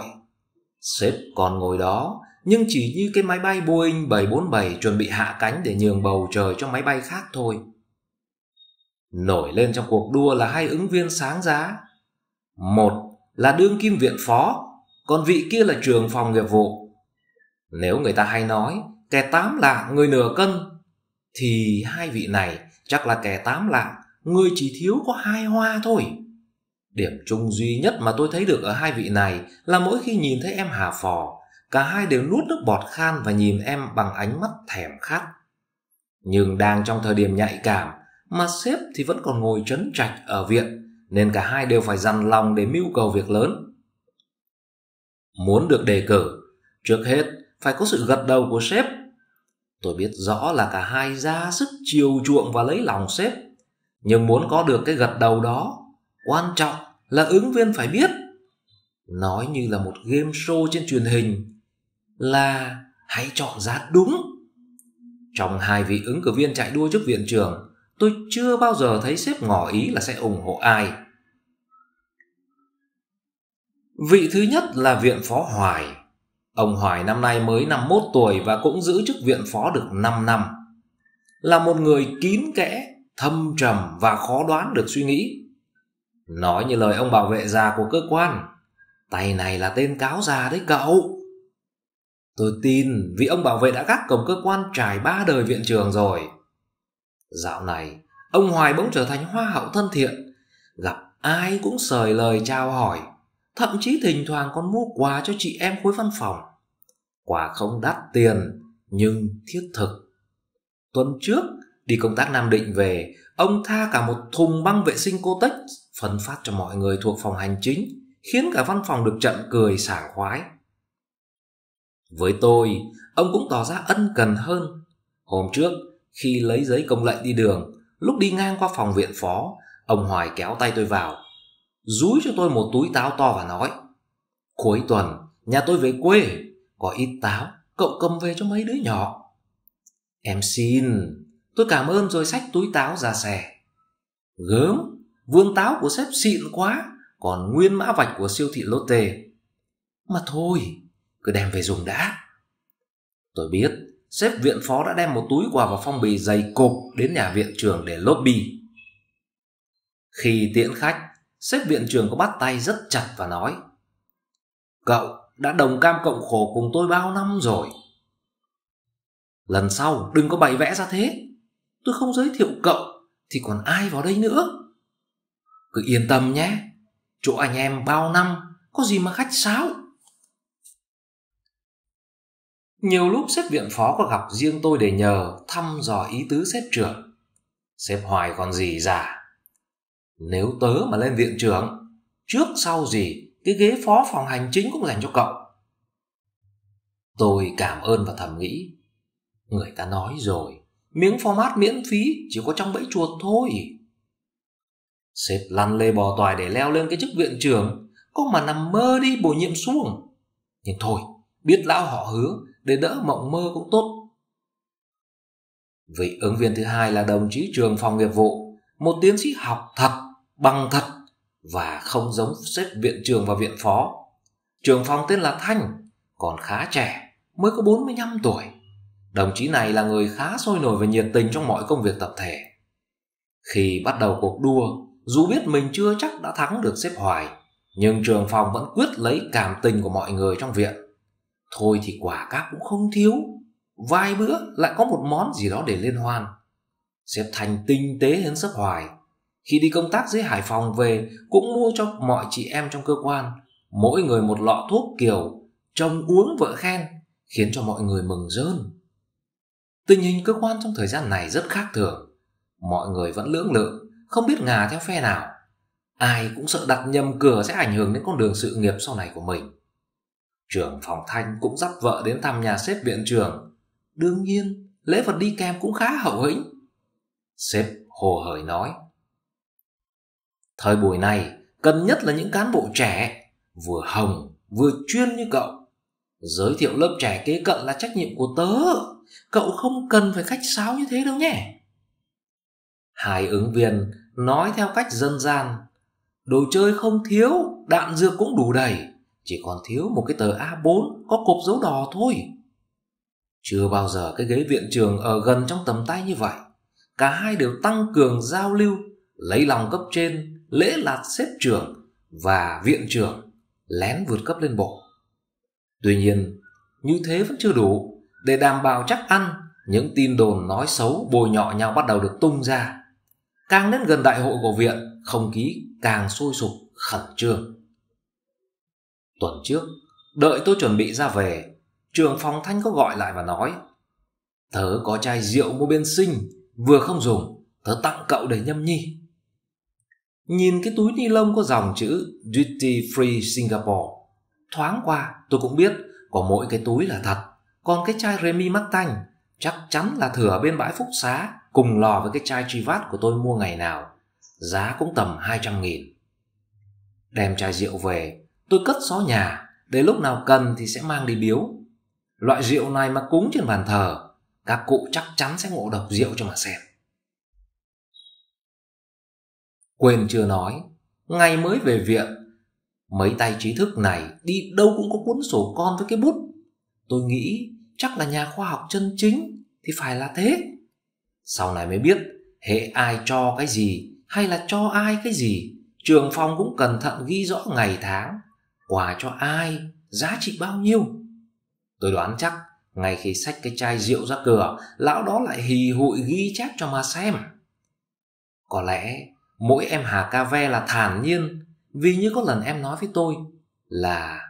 Sếp còn ngồi đó, nhưng chỉ như cái máy bay Boeing 747 chuẩn bị hạ cánh để nhường bầu trời cho máy bay khác thôi. Nổi lên trong cuộc đua là hai ứng viên sáng giá. Một là đương kim viện phó, còn vị kia là trường phòng nghiệp vụ. Nếu người ta hay nói kẻ tám lạng người nửa cân, thì hai vị này chắc là kẻ tám lạng, người chỉ thiếu có hai hoa thôi. Điểm chung duy nhất mà tôi thấy được ở hai vị này là mỗi khi nhìn thấy em Hà Phò, cả hai đều nuốt nước bọt khan và nhìn em bằng ánh mắt thèm khát. Nhưng đang trong thời điểm nhạy cảm, mà sếp thì vẫn còn ngồi trấn trạch ở viện nên cả hai đều phải dằn lòng để mưu cầu việc lớn. Muốn được đề cử, trước hết phải có sự gật đầu của sếp. Tôi biết rõ là cả hai ra sức chiều chuộng và lấy lòng sếp, nhưng muốn có được cái gật đầu đó, quan trọng là ứng viên phải biết. Nói như là một game show trên truyền hình là hãy chọn giá đúng. Trong hai vị ứng cử viên chạy đua trước viện trường, tôi chưa bao giờ thấy sếp ngỏ ý là sẽ ủng hộ ai Vị thứ nhất là viện phó Hoài. Ông Hoài năm nay mới 51 tuổi và cũng giữ chức viện phó được 5 năm. Là một người kín kẽ, thâm trầm và khó đoán được suy nghĩ. Nói như lời ông bảo vệ già của cơ quan, tay này là tên cáo già đấy cậu. Tôi tin vì ông bảo vệ đã gác cổng cơ quan trải ba đời viện trường rồi. Dạo này, ông Hoài bỗng trở thành hoa hậu thân thiện, gặp ai cũng sời lời chào hỏi Thậm chí thỉnh thoảng còn mua quà cho chị em khối văn phòng. Quà không đắt tiền, nhưng thiết thực. Tuần trước, đi công tác Nam Định về, ông tha cả một thùng băng vệ sinh cô tích phân phát cho mọi người thuộc phòng hành chính, khiến cả văn phòng được trận cười sảng khoái. Với tôi, ông cũng tỏ ra ân cần hơn. Hôm trước, khi lấy giấy công lệnh đi đường, lúc đi ngang qua phòng viện phó, ông Hoài kéo tay tôi vào, dúi cho tôi một túi táo to và nói cuối tuần nhà tôi về quê có ít táo cậu cầm về cho mấy đứa nhỏ em xin tôi cảm ơn rồi xách túi táo ra xe gớm vương táo của sếp xịn quá còn nguyên mã vạch của siêu thị lotte mà thôi cứ đem về dùng đã tôi biết sếp viện phó đã đem một túi quà và phong bì dày cộp đến nhà viện trường để lobby khi tiễn khách sếp viện trưởng có bắt tay rất chặt và nói cậu đã đồng cam cộng khổ cùng tôi bao năm rồi lần sau đừng có bày vẽ ra thế tôi không giới thiệu cậu thì còn ai vào đây nữa cứ yên tâm nhé chỗ anh em bao năm có gì mà khách sáo nhiều lúc sếp viện phó còn gặp riêng tôi để nhờ thăm dò ý tứ sếp trưởng sếp hoài còn gì già. Nếu tớ mà lên viện trưởng, trước sau gì cái ghế phó phòng hành chính cũng dành cho cậu. Tôi cảm ơn và thầm nghĩ. Người ta nói rồi, miếng format miễn phí chỉ có trong bẫy chuột thôi. Sếp lăn lê bò toài để leo lên cái chức viện trưởng, có mà nằm mơ đi bổ nhiệm xuống. Nhưng thôi, biết lão họ hứa, để đỡ mộng mơ cũng tốt. Vị ứng viên thứ hai là đồng chí trường phòng nghiệp vụ một tiến sĩ học thật bằng thật và không giống xếp viện trường và viện phó trường phòng tên là thanh còn khá trẻ mới có 45 tuổi đồng chí này là người khá sôi nổi và nhiệt tình trong mọi công việc tập thể khi bắt đầu cuộc đua dù biết mình chưa chắc đã thắng được xếp hoài nhưng trường phòng vẫn quyết lấy cảm tình của mọi người trong viện thôi thì quả các cũng không thiếu vài bữa lại có một món gì đó để liên hoan Xếp Thành tinh tế hơn sấp hoài. Khi đi công tác dưới Hải Phòng về cũng mua cho mọi chị em trong cơ quan. Mỗi người một lọ thuốc kiểu chồng uống vợ khen khiến cho mọi người mừng rơn. Tình hình cơ quan trong thời gian này rất khác thường. Mọi người vẫn lưỡng lự, không biết ngà theo phe nào. Ai cũng sợ đặt nhầm cửa sẽ ảnh hưởng đến con đường sự nghiệp sau này của mình. Trưởng phòng thanh cũng dắt vợ đến thăm nhà xếp viện trường. Đương nhiên, lễ vật đi kèm cũng khá hậu hĩnh. Sếp hồ hởi nói. Thời buổi này cần nhất là những cán bộ trẻ, vừa hồng vừa chuyên như cậu. Giới thiệu lớp trẻ kế cận là trách nhiệm của tớ. Cậu không cần phải khách sáo như thế đâu nhé. Hai ứng viên nói theo cách dân gian. Đồ chơi không thiếu, đạn dược cũng đủ đầy. Chỉ còn thiếu một cái tờ A4 có cột dấu đỏ thôi. Chưa bao giờ cái ghế viện trường ở gần trong tầm tay như vậy cả hai đều tăng cường giao lưu lấy lòng cấp trên lễ lạt xếp trưởng và viện trưởng lén vượt cấp lên bộ tuy nhiên như thế vẫn chưa đủ để đảm bảo chắc ăn những tin đồn nói xấu bồi nhọ nhau bắt đầu được tung ra càng đến gần đại hội của viện không khí càng sôi sục khẩn trương tuần trước đợi tôi chuẩn bị ra về trường phòng thanh có gọi lại và nói thớ có chai rượu mua bên sinh Vừa không dùng Tớ tặng cậu để nhâm nhi Nhìn cái túi ni lông có dòng chữ Duty Free Singapore Thoáng qua tôi cũng biết Có mỗi cái túi là thật Còn cái chai Remy mắc tanh Chắc chắn là thừa bên bãi phúc xá Cùng lò với cái chai Trivat của tôi mua ngày nào Giá cũng tầm hai trăm nghìn Đem chai rượu về Tôi cất xó nhà Để lúc nào cần thì sẽ mang đi biếu Loại rượu này mà cúng trên bàn thờ các cụ chắc chắn sẽ ngộ độc rượu cho mà xem quên chưa nói ngày mới về viện mấy tay trí thức này đi đâu cũng có cuốn sổ con với cái bút tôi nghĩ chắc là nhà khoa học chân chính thì phải là thế sau này mới biết hệ ai cho cái gì hay là cho ai cái gì trường phong cũng cẩn thận ghi rõ ngày tháng quà cho ai giá trị bao nhiêu tôi đoán chắc ngay khi xách cái chai rượu ra cửa lão đó lại hì hụi ghi chép cho mà xem có lẽ mỗi em hà ca ve là thản nhiên vì như có lần em nói với tôi là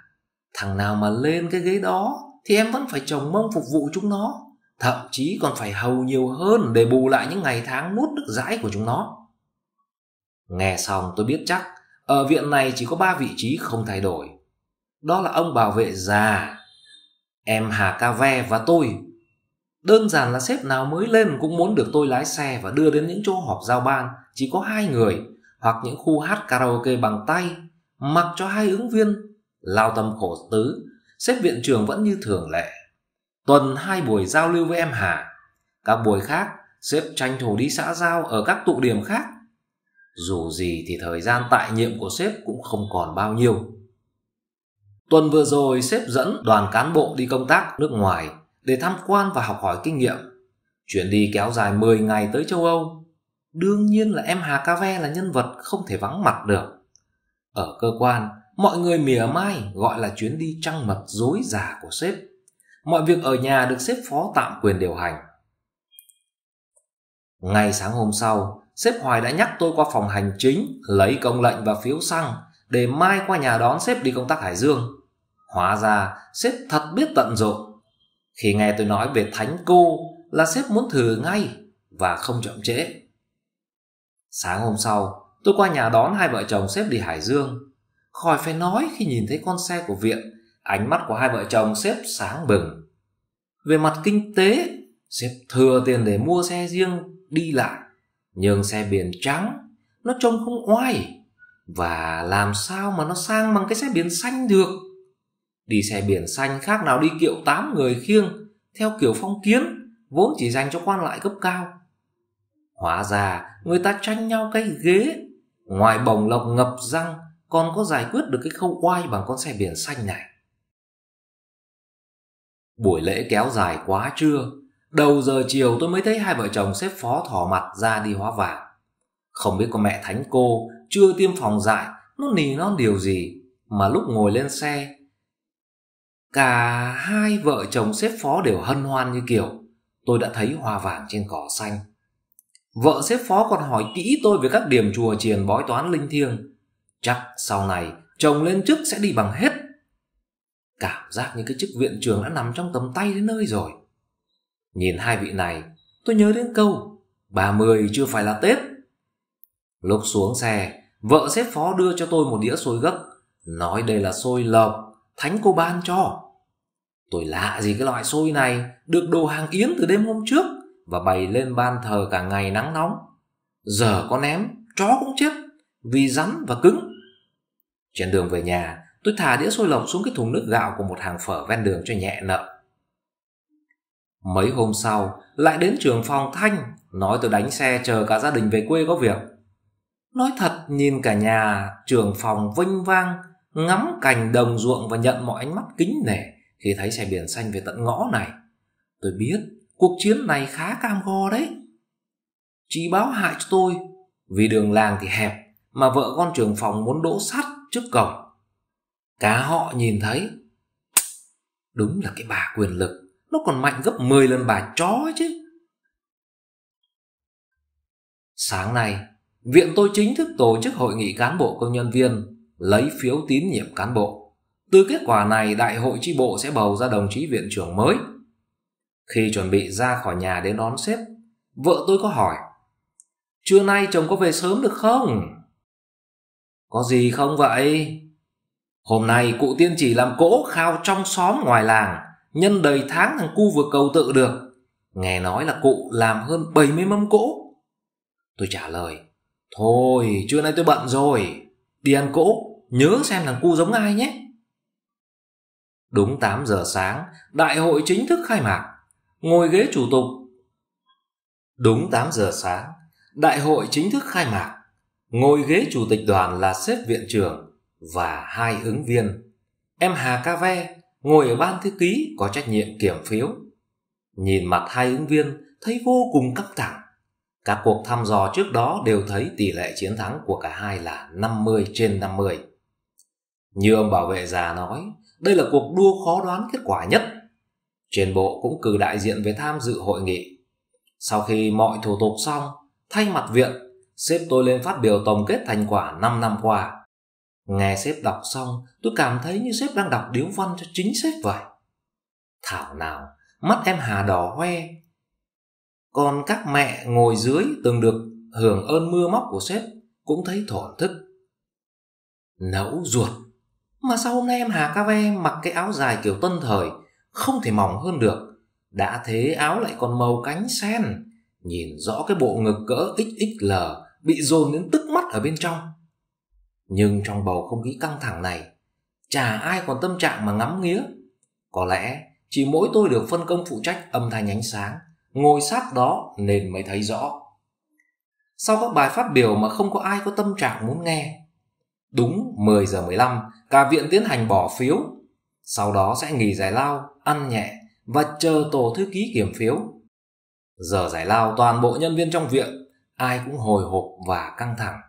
thằng nào mà lên cái ghế đó thì em vẫn phải chồng mông phục vụ chúng nó thậm chí còn phải hầu nhiều hơn để bù lại những ngày tháng nuốt nước dãi của chúng nó nghe xong tôi biết chắc ở viện này chỉ có ba vị trí không thay đổi đó là ông bảo vệ già Em Hà Ca Ve và tôi Đơn giản là sếp nào mới lên cũng muốn được tôi lái xe và đưa đến những chỗ họp giao ban chỉ có hai người hoặc những khu hát karaoke bằng tay mặc cho hai ứng viên lao tâm khổ tứ sếp viện trường vẫn như thường lệ tuần hai buổi giao lưu với em hà các buổi khác sếp tranh thủ đi xã giao ở các tụ điểm khác dù gì thì thời gian tại nhiệm của sếp cũng không còn bao nhiêu Tuần vừa rồi xếp dẫn đoàn cán bộ đi công tác nước ngoài để tham quan và học hỏi kinh nghiệm. Chuyến đi kéo dài 10 ngày tới châu Âu. Đương nhiên là em Hà Ca Ve là nhân vật không thể vắng mặt được. Ở cơ quan, mọi người mỉa mai gọi là chuyến đi trăng mật dối giả của sếp. Mọi việc ở nhà được sếp phó tạm quyền điều hành. Ngày sáng hôm sau, sếp Hoài đã nhắc tôi qua phòng hành chính lấy công lệnh và phiếu xăng để mai qua nhà đón sếp đi công tác Hải Dương. Hóa ra sếp thật biết tận dụng. Khi nghe tôi nói về thánh cô là sếp muốn thử ngay và không chậm trễ. Sáng hôm sau, tôi qua nhà đón hai vợ chồng sếp đi Hải Dương. Khỏi phải nói khi nhìn thấy con xe của viện, ánh mắt của hai vợ chồng sếp sáng bừng. Về mặt kinh tế, sếp thừa tiền để mua xe riêng đi lại, nhưng xe biển trắng, nó trông không oai và làm sao mà nó sang bằng cái xe biển xanh được đi xe biển xanh khác nào đi kiệu tám người khiêng theo kiểu phong kiến vốn chỉ dành cho quan lại cấp cao hóa ra người ta tranh nhau cái ghế ngoài bồng lộc ngập răng còn có giải quyết được cái khâu oai bằng con xe biển xanh này buổi lễ kéo dài quá trưa đầu giờ chiều tôi mới thấy hai vợ chồng xếp phó thỏ mặt ra đi hóa vàng không biết có mẹ thánh cô chưa tiêm phòng dại, nó nì nó điều gì mà lúc ngồi lên xe. Cả hai vợ chồng xếp phó đều hân hoan như kiểu, tôi đã thấy hoa vàng trên cỏ xanh. Vợ xếp phó còn hỏi kỹ tôi về các điểm chùa chiền bói toán linh thiêng. Chắc sau này chồng lên chức sẽ đi bằng hết. Cảm giác như cái chức viện trường đã nằm trong tầm tay đến nơi rồi. Nhìn hai vị này, tôi nhớ đến câu ba mươi chưa phải là Tết Lúc xuống xe, vợ xếp phó đưa cho tôi một đĩa xôi gấc, nói đây là xôi lộc, thánh cô ban cho. Tôi lạ gì cái loại xôi này, được đồ hàng yến từ đêm hôm trước và bày lên ban thờ cả ngày nắng nóng. Giờ có ném, chó cũng chết, vì rắn và cứng. Trên đường về nhà, tôi thả đĩa xôi lộc xuống cái thùng nước gạo của một hàng phở ven đường cho nhẹ nợ. Mấy hôm sau, lại đến trường phòng Thanh, nói tôi đánh xe chờ cả gia đình về quê có việc. Nói thật nhìn cả nhà trường phòng vinh vang Ngắm cành đồng ruộng và nhận mọi ánh mắt kính nể Khi thấy xe biển xanh về tận ngõ này Tôi biết cuộc chiến này khá cam go đấy Chị báo hại cho tôi Vì đường làng thì hẹp Mà vợ con trường phòng muốn đỗ sắt trước cổng Cả họ nhìn thấy Đúng là cái bà quyền lực Nó còn mạnh gấp 10 lần bà chó chứ Sáng nay Viện tôi chính thức tổ chức hội nghị cán bộ công nhân viên, lấy phiếu tín nhiệm cán bộ. Từ kết quả này, đại hội tri bộ sẽ bầu ra đồng chí viện trưởng mới. Khi chuẩn bị ra khỏi nhà đến đón sếp, vợ tôi có hỏi, Trưa nay chồng có về sớm được không? Có gì không vậy? Hôm nay cụ tiên chỉ làm cỗ khao trong xóm ngoài làng, nhân đầy tháng thằng cu vừa cầu tự được. Nghe nói là cụ làm hơn bảy mươi mâm cỗ. Tôi trả lời, Thôi, trưa nay tôi bận rồi. Đi ăn cỗ, nhớ xem thằng cu giống ai nhé. Đúng 8 giờ sáng, đại hội chính thức khai mạc. Ngồi ghế chủ tịch. Đúng 8 giờ sáng, đại hội chính thức khai mạc. Ngồi ghế chủ tịch đoàn là xếp viện trưởng và hai ứng viên. Em Hà Ca Ve ngồi ở ban thư ký có trách nhiệm kiểm phiếu. Nhìn mặt hai ứng viên thấy vô cùng căng thẳng. Các cuộc thăm dò trước đó đều thấy tỷ lệ chiến thắng của cả hai là 50 trên 50. Như ông bảo vệ già nói, đây là cuộc đua khó đoán kết quả nhất. Trên bộ cũng cử đại diện về tham dự hội nghị. Sau khi mọi thủ tục xong, thay mặt viện, sếp tôi lên phát biểu tổng kết thành quả 5 năm qua. Nghe sếp đọc xong, tôi cảm thấy như sếp đang đọc điếu văn cho chính sếp vậy. Thảo nào, mắt em hà đỏ hoe, còn các mẹ ngồi dưới từng được hưởng ơn mưa móc của sếp cũng thấy thổn thức. Nẫu ruột. Mà sao hôm nay em Hà Ca Ve mặc cái áo dài kiểu tân thời, không thể mỏng hơn được. Đã thế áo lại còn màu cánh sen, nhìn rõ cái bộ ngực cỡ XXL bị dồn đến tức mắt ở bên trong. Nhưng trong bầu không khí căng thẳng này, chả ai còn tâm trạng mà ngắm nghía. Có lẽ chỉ mỗi tôi được phân công phụ trách âm thanh ánh sáng ngồi sát đó nên mới thấy rõ. Sau các bài phát biểu mà không có ai có tâm trạng muốn nghe, đúng 10 giờ 15 cả viện tiến hành bỏ phiếu, sau đó sẽ nghỉ giải lao, ăn nhẹ và chờ tổ thư ký kiểm phiếu. Giờ giải lao toàn bộ nhân viên trong viện, ai cũng hồi hộp và căng thẳng.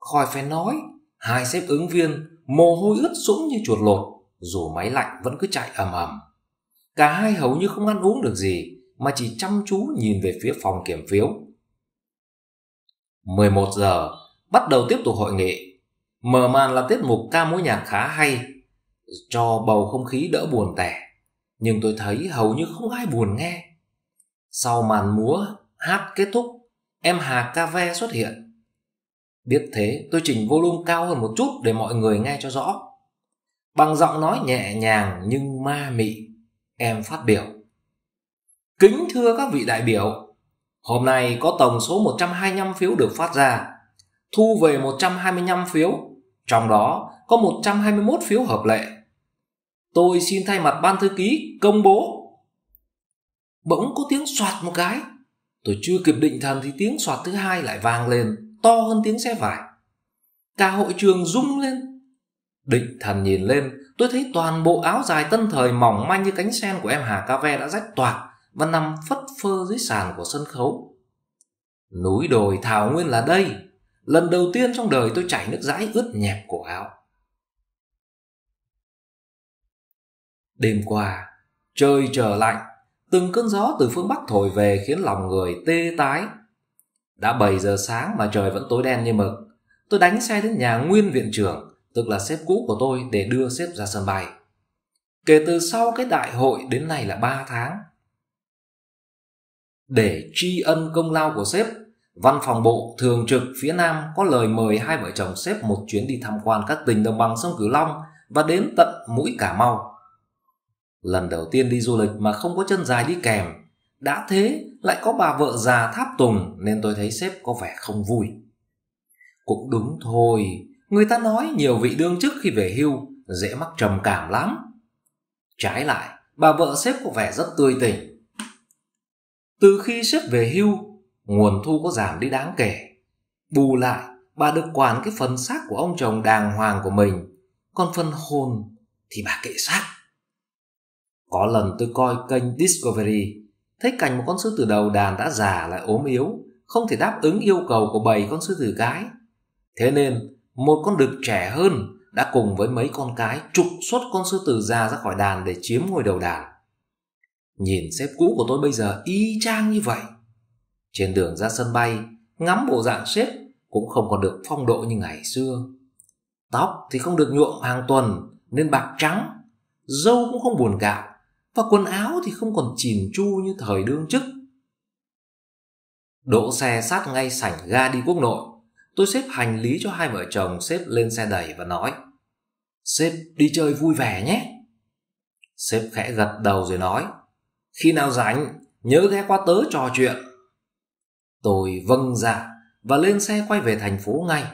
Khỏi phải nói, hai sếp ứng viên mồ hôi ướt sũng như chuột lột, dù máy lạnh vẫn cứ chạy ầm ầm. Cả hai hầu như không ăn uống được gì, mà chỉ chăm chú nhìn về phía phòng kiểm phiếu. 11 giờ, bắt đầu tiếp tục hội nghị. Mở màn là tiết mục ca mối nhạc khá hay, cho bầu không khí đỡ buồn tẻ. Nhưng tôi thấy hầu như không ai buồn nghe. Sau màn múa, hát kết thúc, em Hà Ca Ve xuất hiện. Biết thế, tôi chỉnh volume cao hơn một chút để mọi người nghe cho rõ. Bằng giọng nói nhẹ nhàng nhưng ma mị, em phát biểu. Kính thưa các vị đại biểu, hôm nay có tổng số 125 phiếu được phát ra, thu về 125 phiếu, trong đó có 121 phiếu hợp lệ. Tôi xin thay mặt ban thư ký công bố. Bỗng có tiếng soạt một cái. Tôi chưa kịp định thần thì tiếng soạt thứ hai lại vang lên, to hơn tiếng xe vải. Cả hội trường rung lên. Định thần nhìn lên, tôi thấy toàn bộ áo dài tân thời mỏng manh như cánh sen của em Hà Cà Ve đã rách toạc và nằm phất phơ dưới sàn của sân khấu. Núi đồi thảo nguyên là đây, lần đầu tiên trong đời tôi chảy nước dãi ướt nhẹp cổ áo. Đêm qua, trời trở lạnh, từng cơn gió từ phương Bắc thổi về khiến lòng người tê tái. Đã 7 giờ sáng mà trời vẫn tối đen như mực. Tôi đánh xe đến nhà nguyên viện trưởng, tức là sếp cũ của tôi để đưa sếp ra sân bay. Kể từ sau cái đại hội đến nay là 3 tháng, để tri ân công lao của sếp văn phòng bộ thường trực phía nam có lời mời hai vợ chồng sếp một chuyến đi tham quan các tỉnh đồng bằng sông cửu long và đến tận mũi cà mau lần đầu tiên đi du lịch mà không có chân dài đi kèm đã thế lại có bà vợ già tháp tùng nên tôi thấy sếp có vẻ không vui cũng đúng thôi người ta nói nhiều vị đương chức khi về hưu dễ mắc trầm cảm lắm trái lại bà vợ sếp có vẻ rất tươi tỉnh từ khi xếp về hưu, nguồn thu có giảm đi đáng kể. Bù lại, bà được quản cái phần xác của ông chồng đàng hoàng của mình, còn phần hồn thì bà kệ xác. Có lần tôi coi kênh Discovery, thấy cảnh một con sư tử đầu đàn đã già lại ốm yếu, không thể đáp ứng yêu cầu của bầy con sư tử cái. Thế nên, một con đực trẻ hơn đã cùng với mấy con cái trục xuất con sư tử già ra khỏi đàn để chiếm ngôi đầu đàn. Nhìn sếp cũ của tôi bây giờ y chang như vậy. Trên đường ra sân bay, ngắm bộ dạng sếp cũng không còn được phong độ như ngày xưa. Tóc thì không được nhuộm hàng tuần nên bạc trắng, dâu cũng không buồn gạo và quần áo thì không còn chỉn chu như thời đương chức. Đỗ xe sát ngay sảnh ga đi quốc nội, tôi xếp hành lý cho hai vợ chồng xếp lên xe đẩy và nói xếp đi chơi vui vẻ nhé. Sếp khẽ gật đầu rồi nói khi nào rảnh, nhớ ghé qua tớ trò chuyện. Tôi vâng dạ và lên xe quay về thành phố ngay.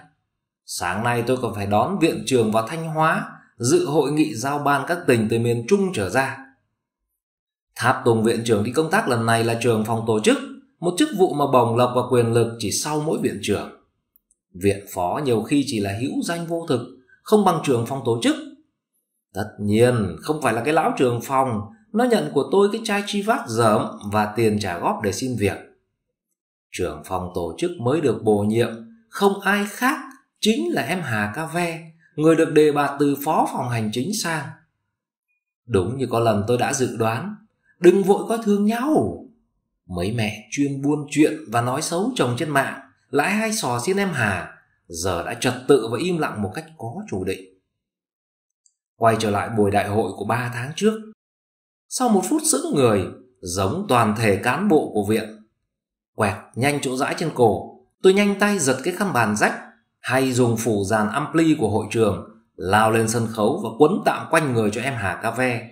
Sáng nay tôi còn phải đón viện trường vào Thanh Hóa dự hội nghị giao ban các tỉnh từ miền Trung trở ra. Tháp Tùng viện trưởng đi công tác lần này là trường phòng tổ chức, một chức vụ mà bổng lộc và quyền lực chỉ sau mỗi viện trưởng. Viện phó nhiều khi chỉ là hữu danh vô thực, không bằng trường phòng tổ chức. Tất nhiên, không phải là cái lão trường phòng nó nhận của tôi cái chai chi vác dởm và tiền trả góp để xin việc. Trưởng phòng tổ chức mới được bổ nhiệm, không ai khác, chính là em Hà Ca Ve, người được đề bạt từ phó phòng hành chính sang. Đúng như có lần tôi đã dự đoán, đừng vội có thương nhau. Mấy mẹ chuyên buôn chuyện và nói xấu chồng trên mạng, lại hay sò xin em Hà, giờ đã trật tự và im lặng một cách có chủ định. Quay trở lại buổi đại hội của ba tháng trước, sau một phút sững người, giống toàn thể cán bộ của viện. Quẹt nhanh chỗ dãi trên cổ, tôi nhanh tay giật cái khăn bàn rách hay dùng phủ dàn ampli của hội trường lao lên sân khấu và quấn tạm quanh người cho em Hà ca ve.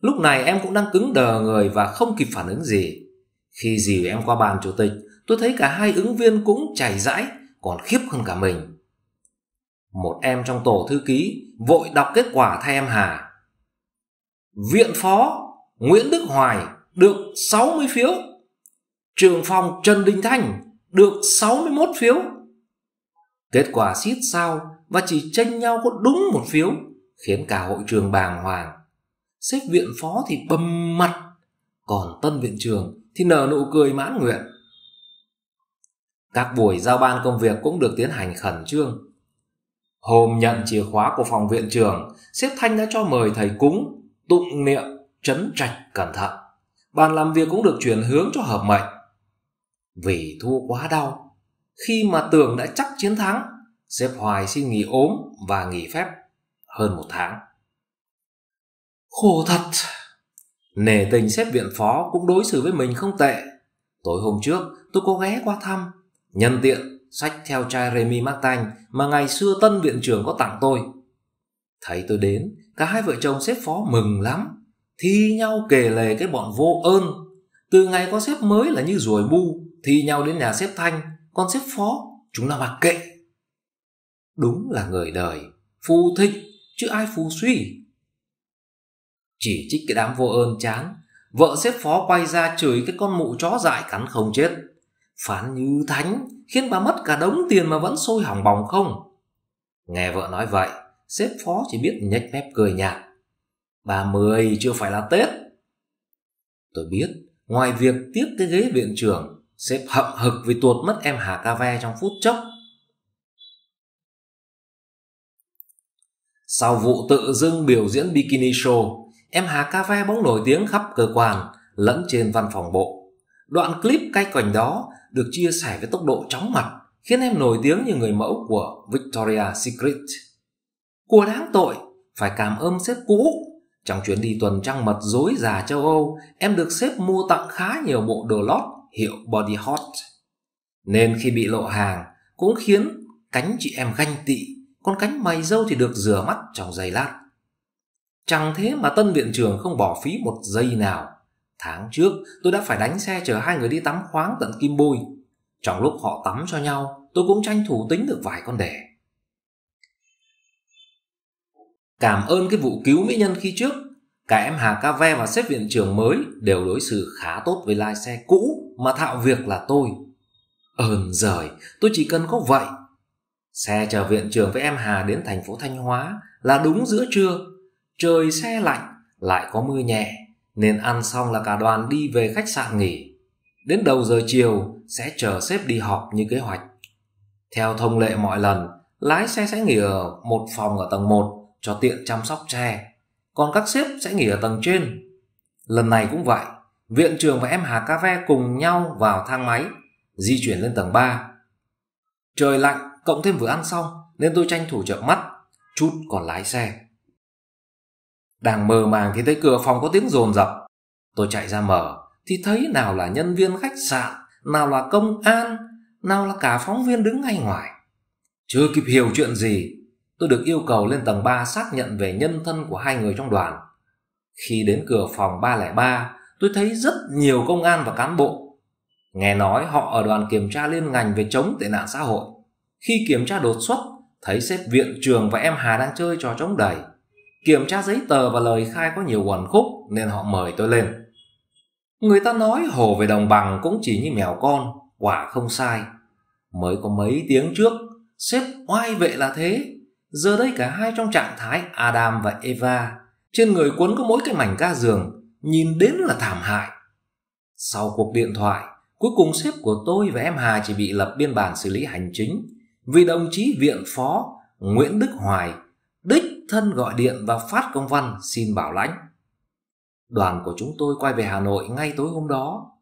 Lúc này em cũng đang cứng đờ người và không kịp phản ứng gì. Khi dìu em qua bàn chủ tịch, tôi thấy cả hai ứng viên cũng chảy rãi, còn khiếp hơn cả mình. Một em trong tổ thư ký vội đọc kết quả thay em Hà. Viện phó Nguyễn Đức Hoài được 60 phiếu. Trường phòng Trần Đình Thanh được 61 phiếu. Kết quả xít sao và chỉ tranh nhau có đúng một phiếu khiến cả hội trường bàng hoàng. Xếp viện phó thì bầm mặt, còn tân viện trường thì nở nụ cười mãn nguyện. Các buổi giao ban công việc cũng được tiến hành khẩn trương. Hôm nhận chìa khóa của phòng viện trường, xếp Thanh đã cho mời thầy cúng tụng niệm, chấn trạch cẩn thận. Bàn làm việc cũng được chuyển hướng cho hợp mệnh. Vì thua quá đau, khi mà tường đã chắc chiến thắng, sếp Hoài xin nghỉ ốm và nghỉ phép hơn một tháng. Khổ thật! Nể tình sếp viện phó cũng đối xử với mình không tệ. Tối hôm trước tôi có ghé qua thăm, nhân tiện sách theo chai Remy Martin mà ngày xưa tân viện trưởng có tặng tôi. Thấy tôi đến, cả hai vợ chồng xếp phó mừng lắm thi nhau kể lề cái bọn vô ơn từ ngày có xếp mới là như ruồi bu thi nhau đến nhà xếp thanh con xếp phó chúng nó mặc kệ đúng là người đời phù thịnh chứ ai phù suy chỉ trích cái đám vô ơn chán vợ xếp phó quay ra chửi cái con mụ chó dại cắn không chết phán như thánh khiến bà mất cả đống tiền mà vẫn sôi hỏng bỏng không nghe vợ nói vậy sếp phó chỉ biết nhếch mép cười nhạt. Bà Mười chưa phải là Tết. Tôi biết, ngoài việc tiếc cái ghế viện trưởng, sếp hậm hực vì tuột mất em Hà Ca Ve trong phút chốc. Sau vụ tự dưng biểu diễn bikini show, em Hà Ca Ve bỗng nổi tiếng khắp cơ quan, lẫn trên văn phòng bộ. Đoạn clip cay quảnh đó được chia sẻ với tốc độ chóng mặt, khiến em nổi tiếng như người mẫu của Victoria Secret của đáng tội, phải cảm ơn sếp cũ. Trong chuyến đi tuần trăng mật dối già châu Âu, em được sếp mua tặng khá nhiều bộ đồ lót hiệu Body Hot. Nên khi bị lộ hàng, cũng khiến cánh chị em ganh tị, con cánh mày dâu thì được rửa mắt trong giây lát. Chẳng thế mà tân viện trưởng không bỏ phí một giây nào. Tháng trước, tôi đã phải đánh xe chở hai người đi tắm khoáng tận Kim Bôi. Trong lúc họ tắm cho nhau, tôi cũng tranh thủ tính được vài con đẻ. Cảm ơn cái vụ cứu mỹ nhân khi trước, cả em Hà Ca Ve và sếp viện trưởng mới đều đối xử khá tốt với lái xe cũ mà thạo việc là tôi. Ơn giời, tôi chỉ cần có vậy. Xe chở viện trưởng với em Hà đến thành phố Thanh Hóa là đúng giữa trưa. Trời xe lạnh, lại có mưa nhẹ, nên ăn xong là cả đoàn đi về khách sạn nghỉ. Đến đầu giờ chiều sẽ chờ sếp đi họp như kế hoạch. Theo thông lệ mọi lần, lái xe sẽ nghỉ ở một phòng ở tầng 1 cho tiện chăm sóc trẻ còn các sếp sẽ nghỉ ở tầng trên lần này cũng vậy viện trường và em hà cà phê cùng nhau vào thang máy di chuyển lên tầng 3. trời lạnh cộng thêm vừa ăn xong nên tôi tranh thủ chợp mắt chút còn lái xe đang mơ màng thì thấy cửa phòng có tiếng rồn rập tôi chạy ra mở thì thấy nào là nhân viên khách sạn nào là công an nào là cả phóng viên đứng ngay ngoài chưa kịp hiểu chuyện gì tôi được yêu cầu lên tầng 3 xác nhận về nhân thân của hai người trong đoàn. Khi đến cửa phòng 303, tôi thấy rất nhiều công an và cán bộ. Nghe nói họ ở đoàn kiểm tra liên ngành về chống tệ nạn xã hội. Khi kiểm tra đột xuất, thấy sếp viện trường và em Hà đang chơi trò chống đẩy. Kiểm tra giấy tờ và lời khai có nhiều quần khúc nên họ mời tôi lên. Người ta nói hồ về đồng bằng cũng chỉ như mèo con, quả không sai. Mới có mấy tiếng trước, sếp oai vệ là thế, Giờ đây cả hai trong trạng thái Adam và Eva, trên người quấn có mỗi cái mảnh ga giường, nhìn đến là thảm hại. Sau cuộc điện thoại, cuối cùng sếp của tôi và em Hà chỉ bị lập biên bản xử lý hành chính vì đồng chí viện phó Nguyễn Đức Hoài đích thân gọi điện và phát công văn xin bảo lãnh. Đoàn của chúng tôi quay về Hà Nội ngay tối hôm đó.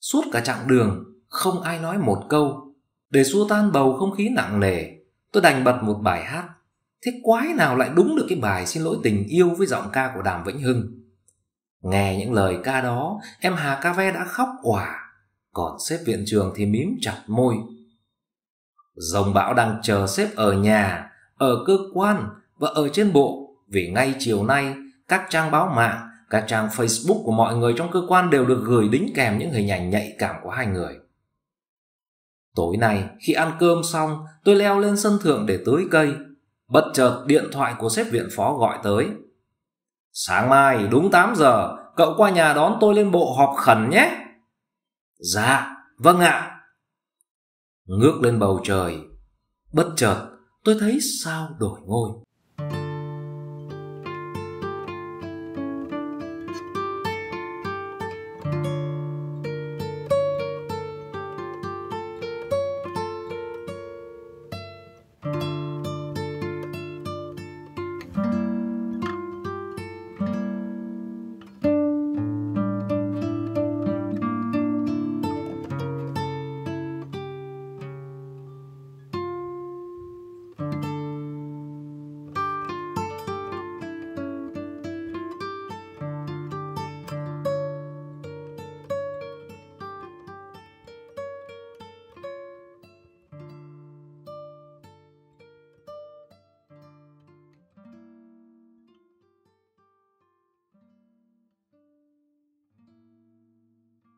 Suốt cả chặng đường, không ai nói một câu để xua tan bầu không khí nặng nề Tôi đành bật một bài hát Thế quái nào lại đúng được cái bài Xin lỗi tình yêu với giọng ca của Đàm Vĩnh Hưng Nghe những lời ca đó Em Hà Ca Ve đã khóc quả Còn sếp viện trường thì mím chặt môi Dòng bão đang chờ sếp ở nhà Ở cơ quan và ở trên bộ Vì ngay chiều nay Các trang báo mạng Các trang Facebook của mọi người trong cơ quan Đều được gửi đính kèm những hình ảnh nhạy cảm của hai người Tối nay khi ăn cơm xong tôi leo lên sân thượng để tưới cây. Bất chợt điện thoại của sếp viện phó gọi tới. Sáng mai đúng 8 giờ cậu qua nhà đón tôi lên bộ họp khẩn nhé. Dạ, vâng ạ. Ngước lên bầu trời. Bất chợt tôi thấy sao đổi ngôi.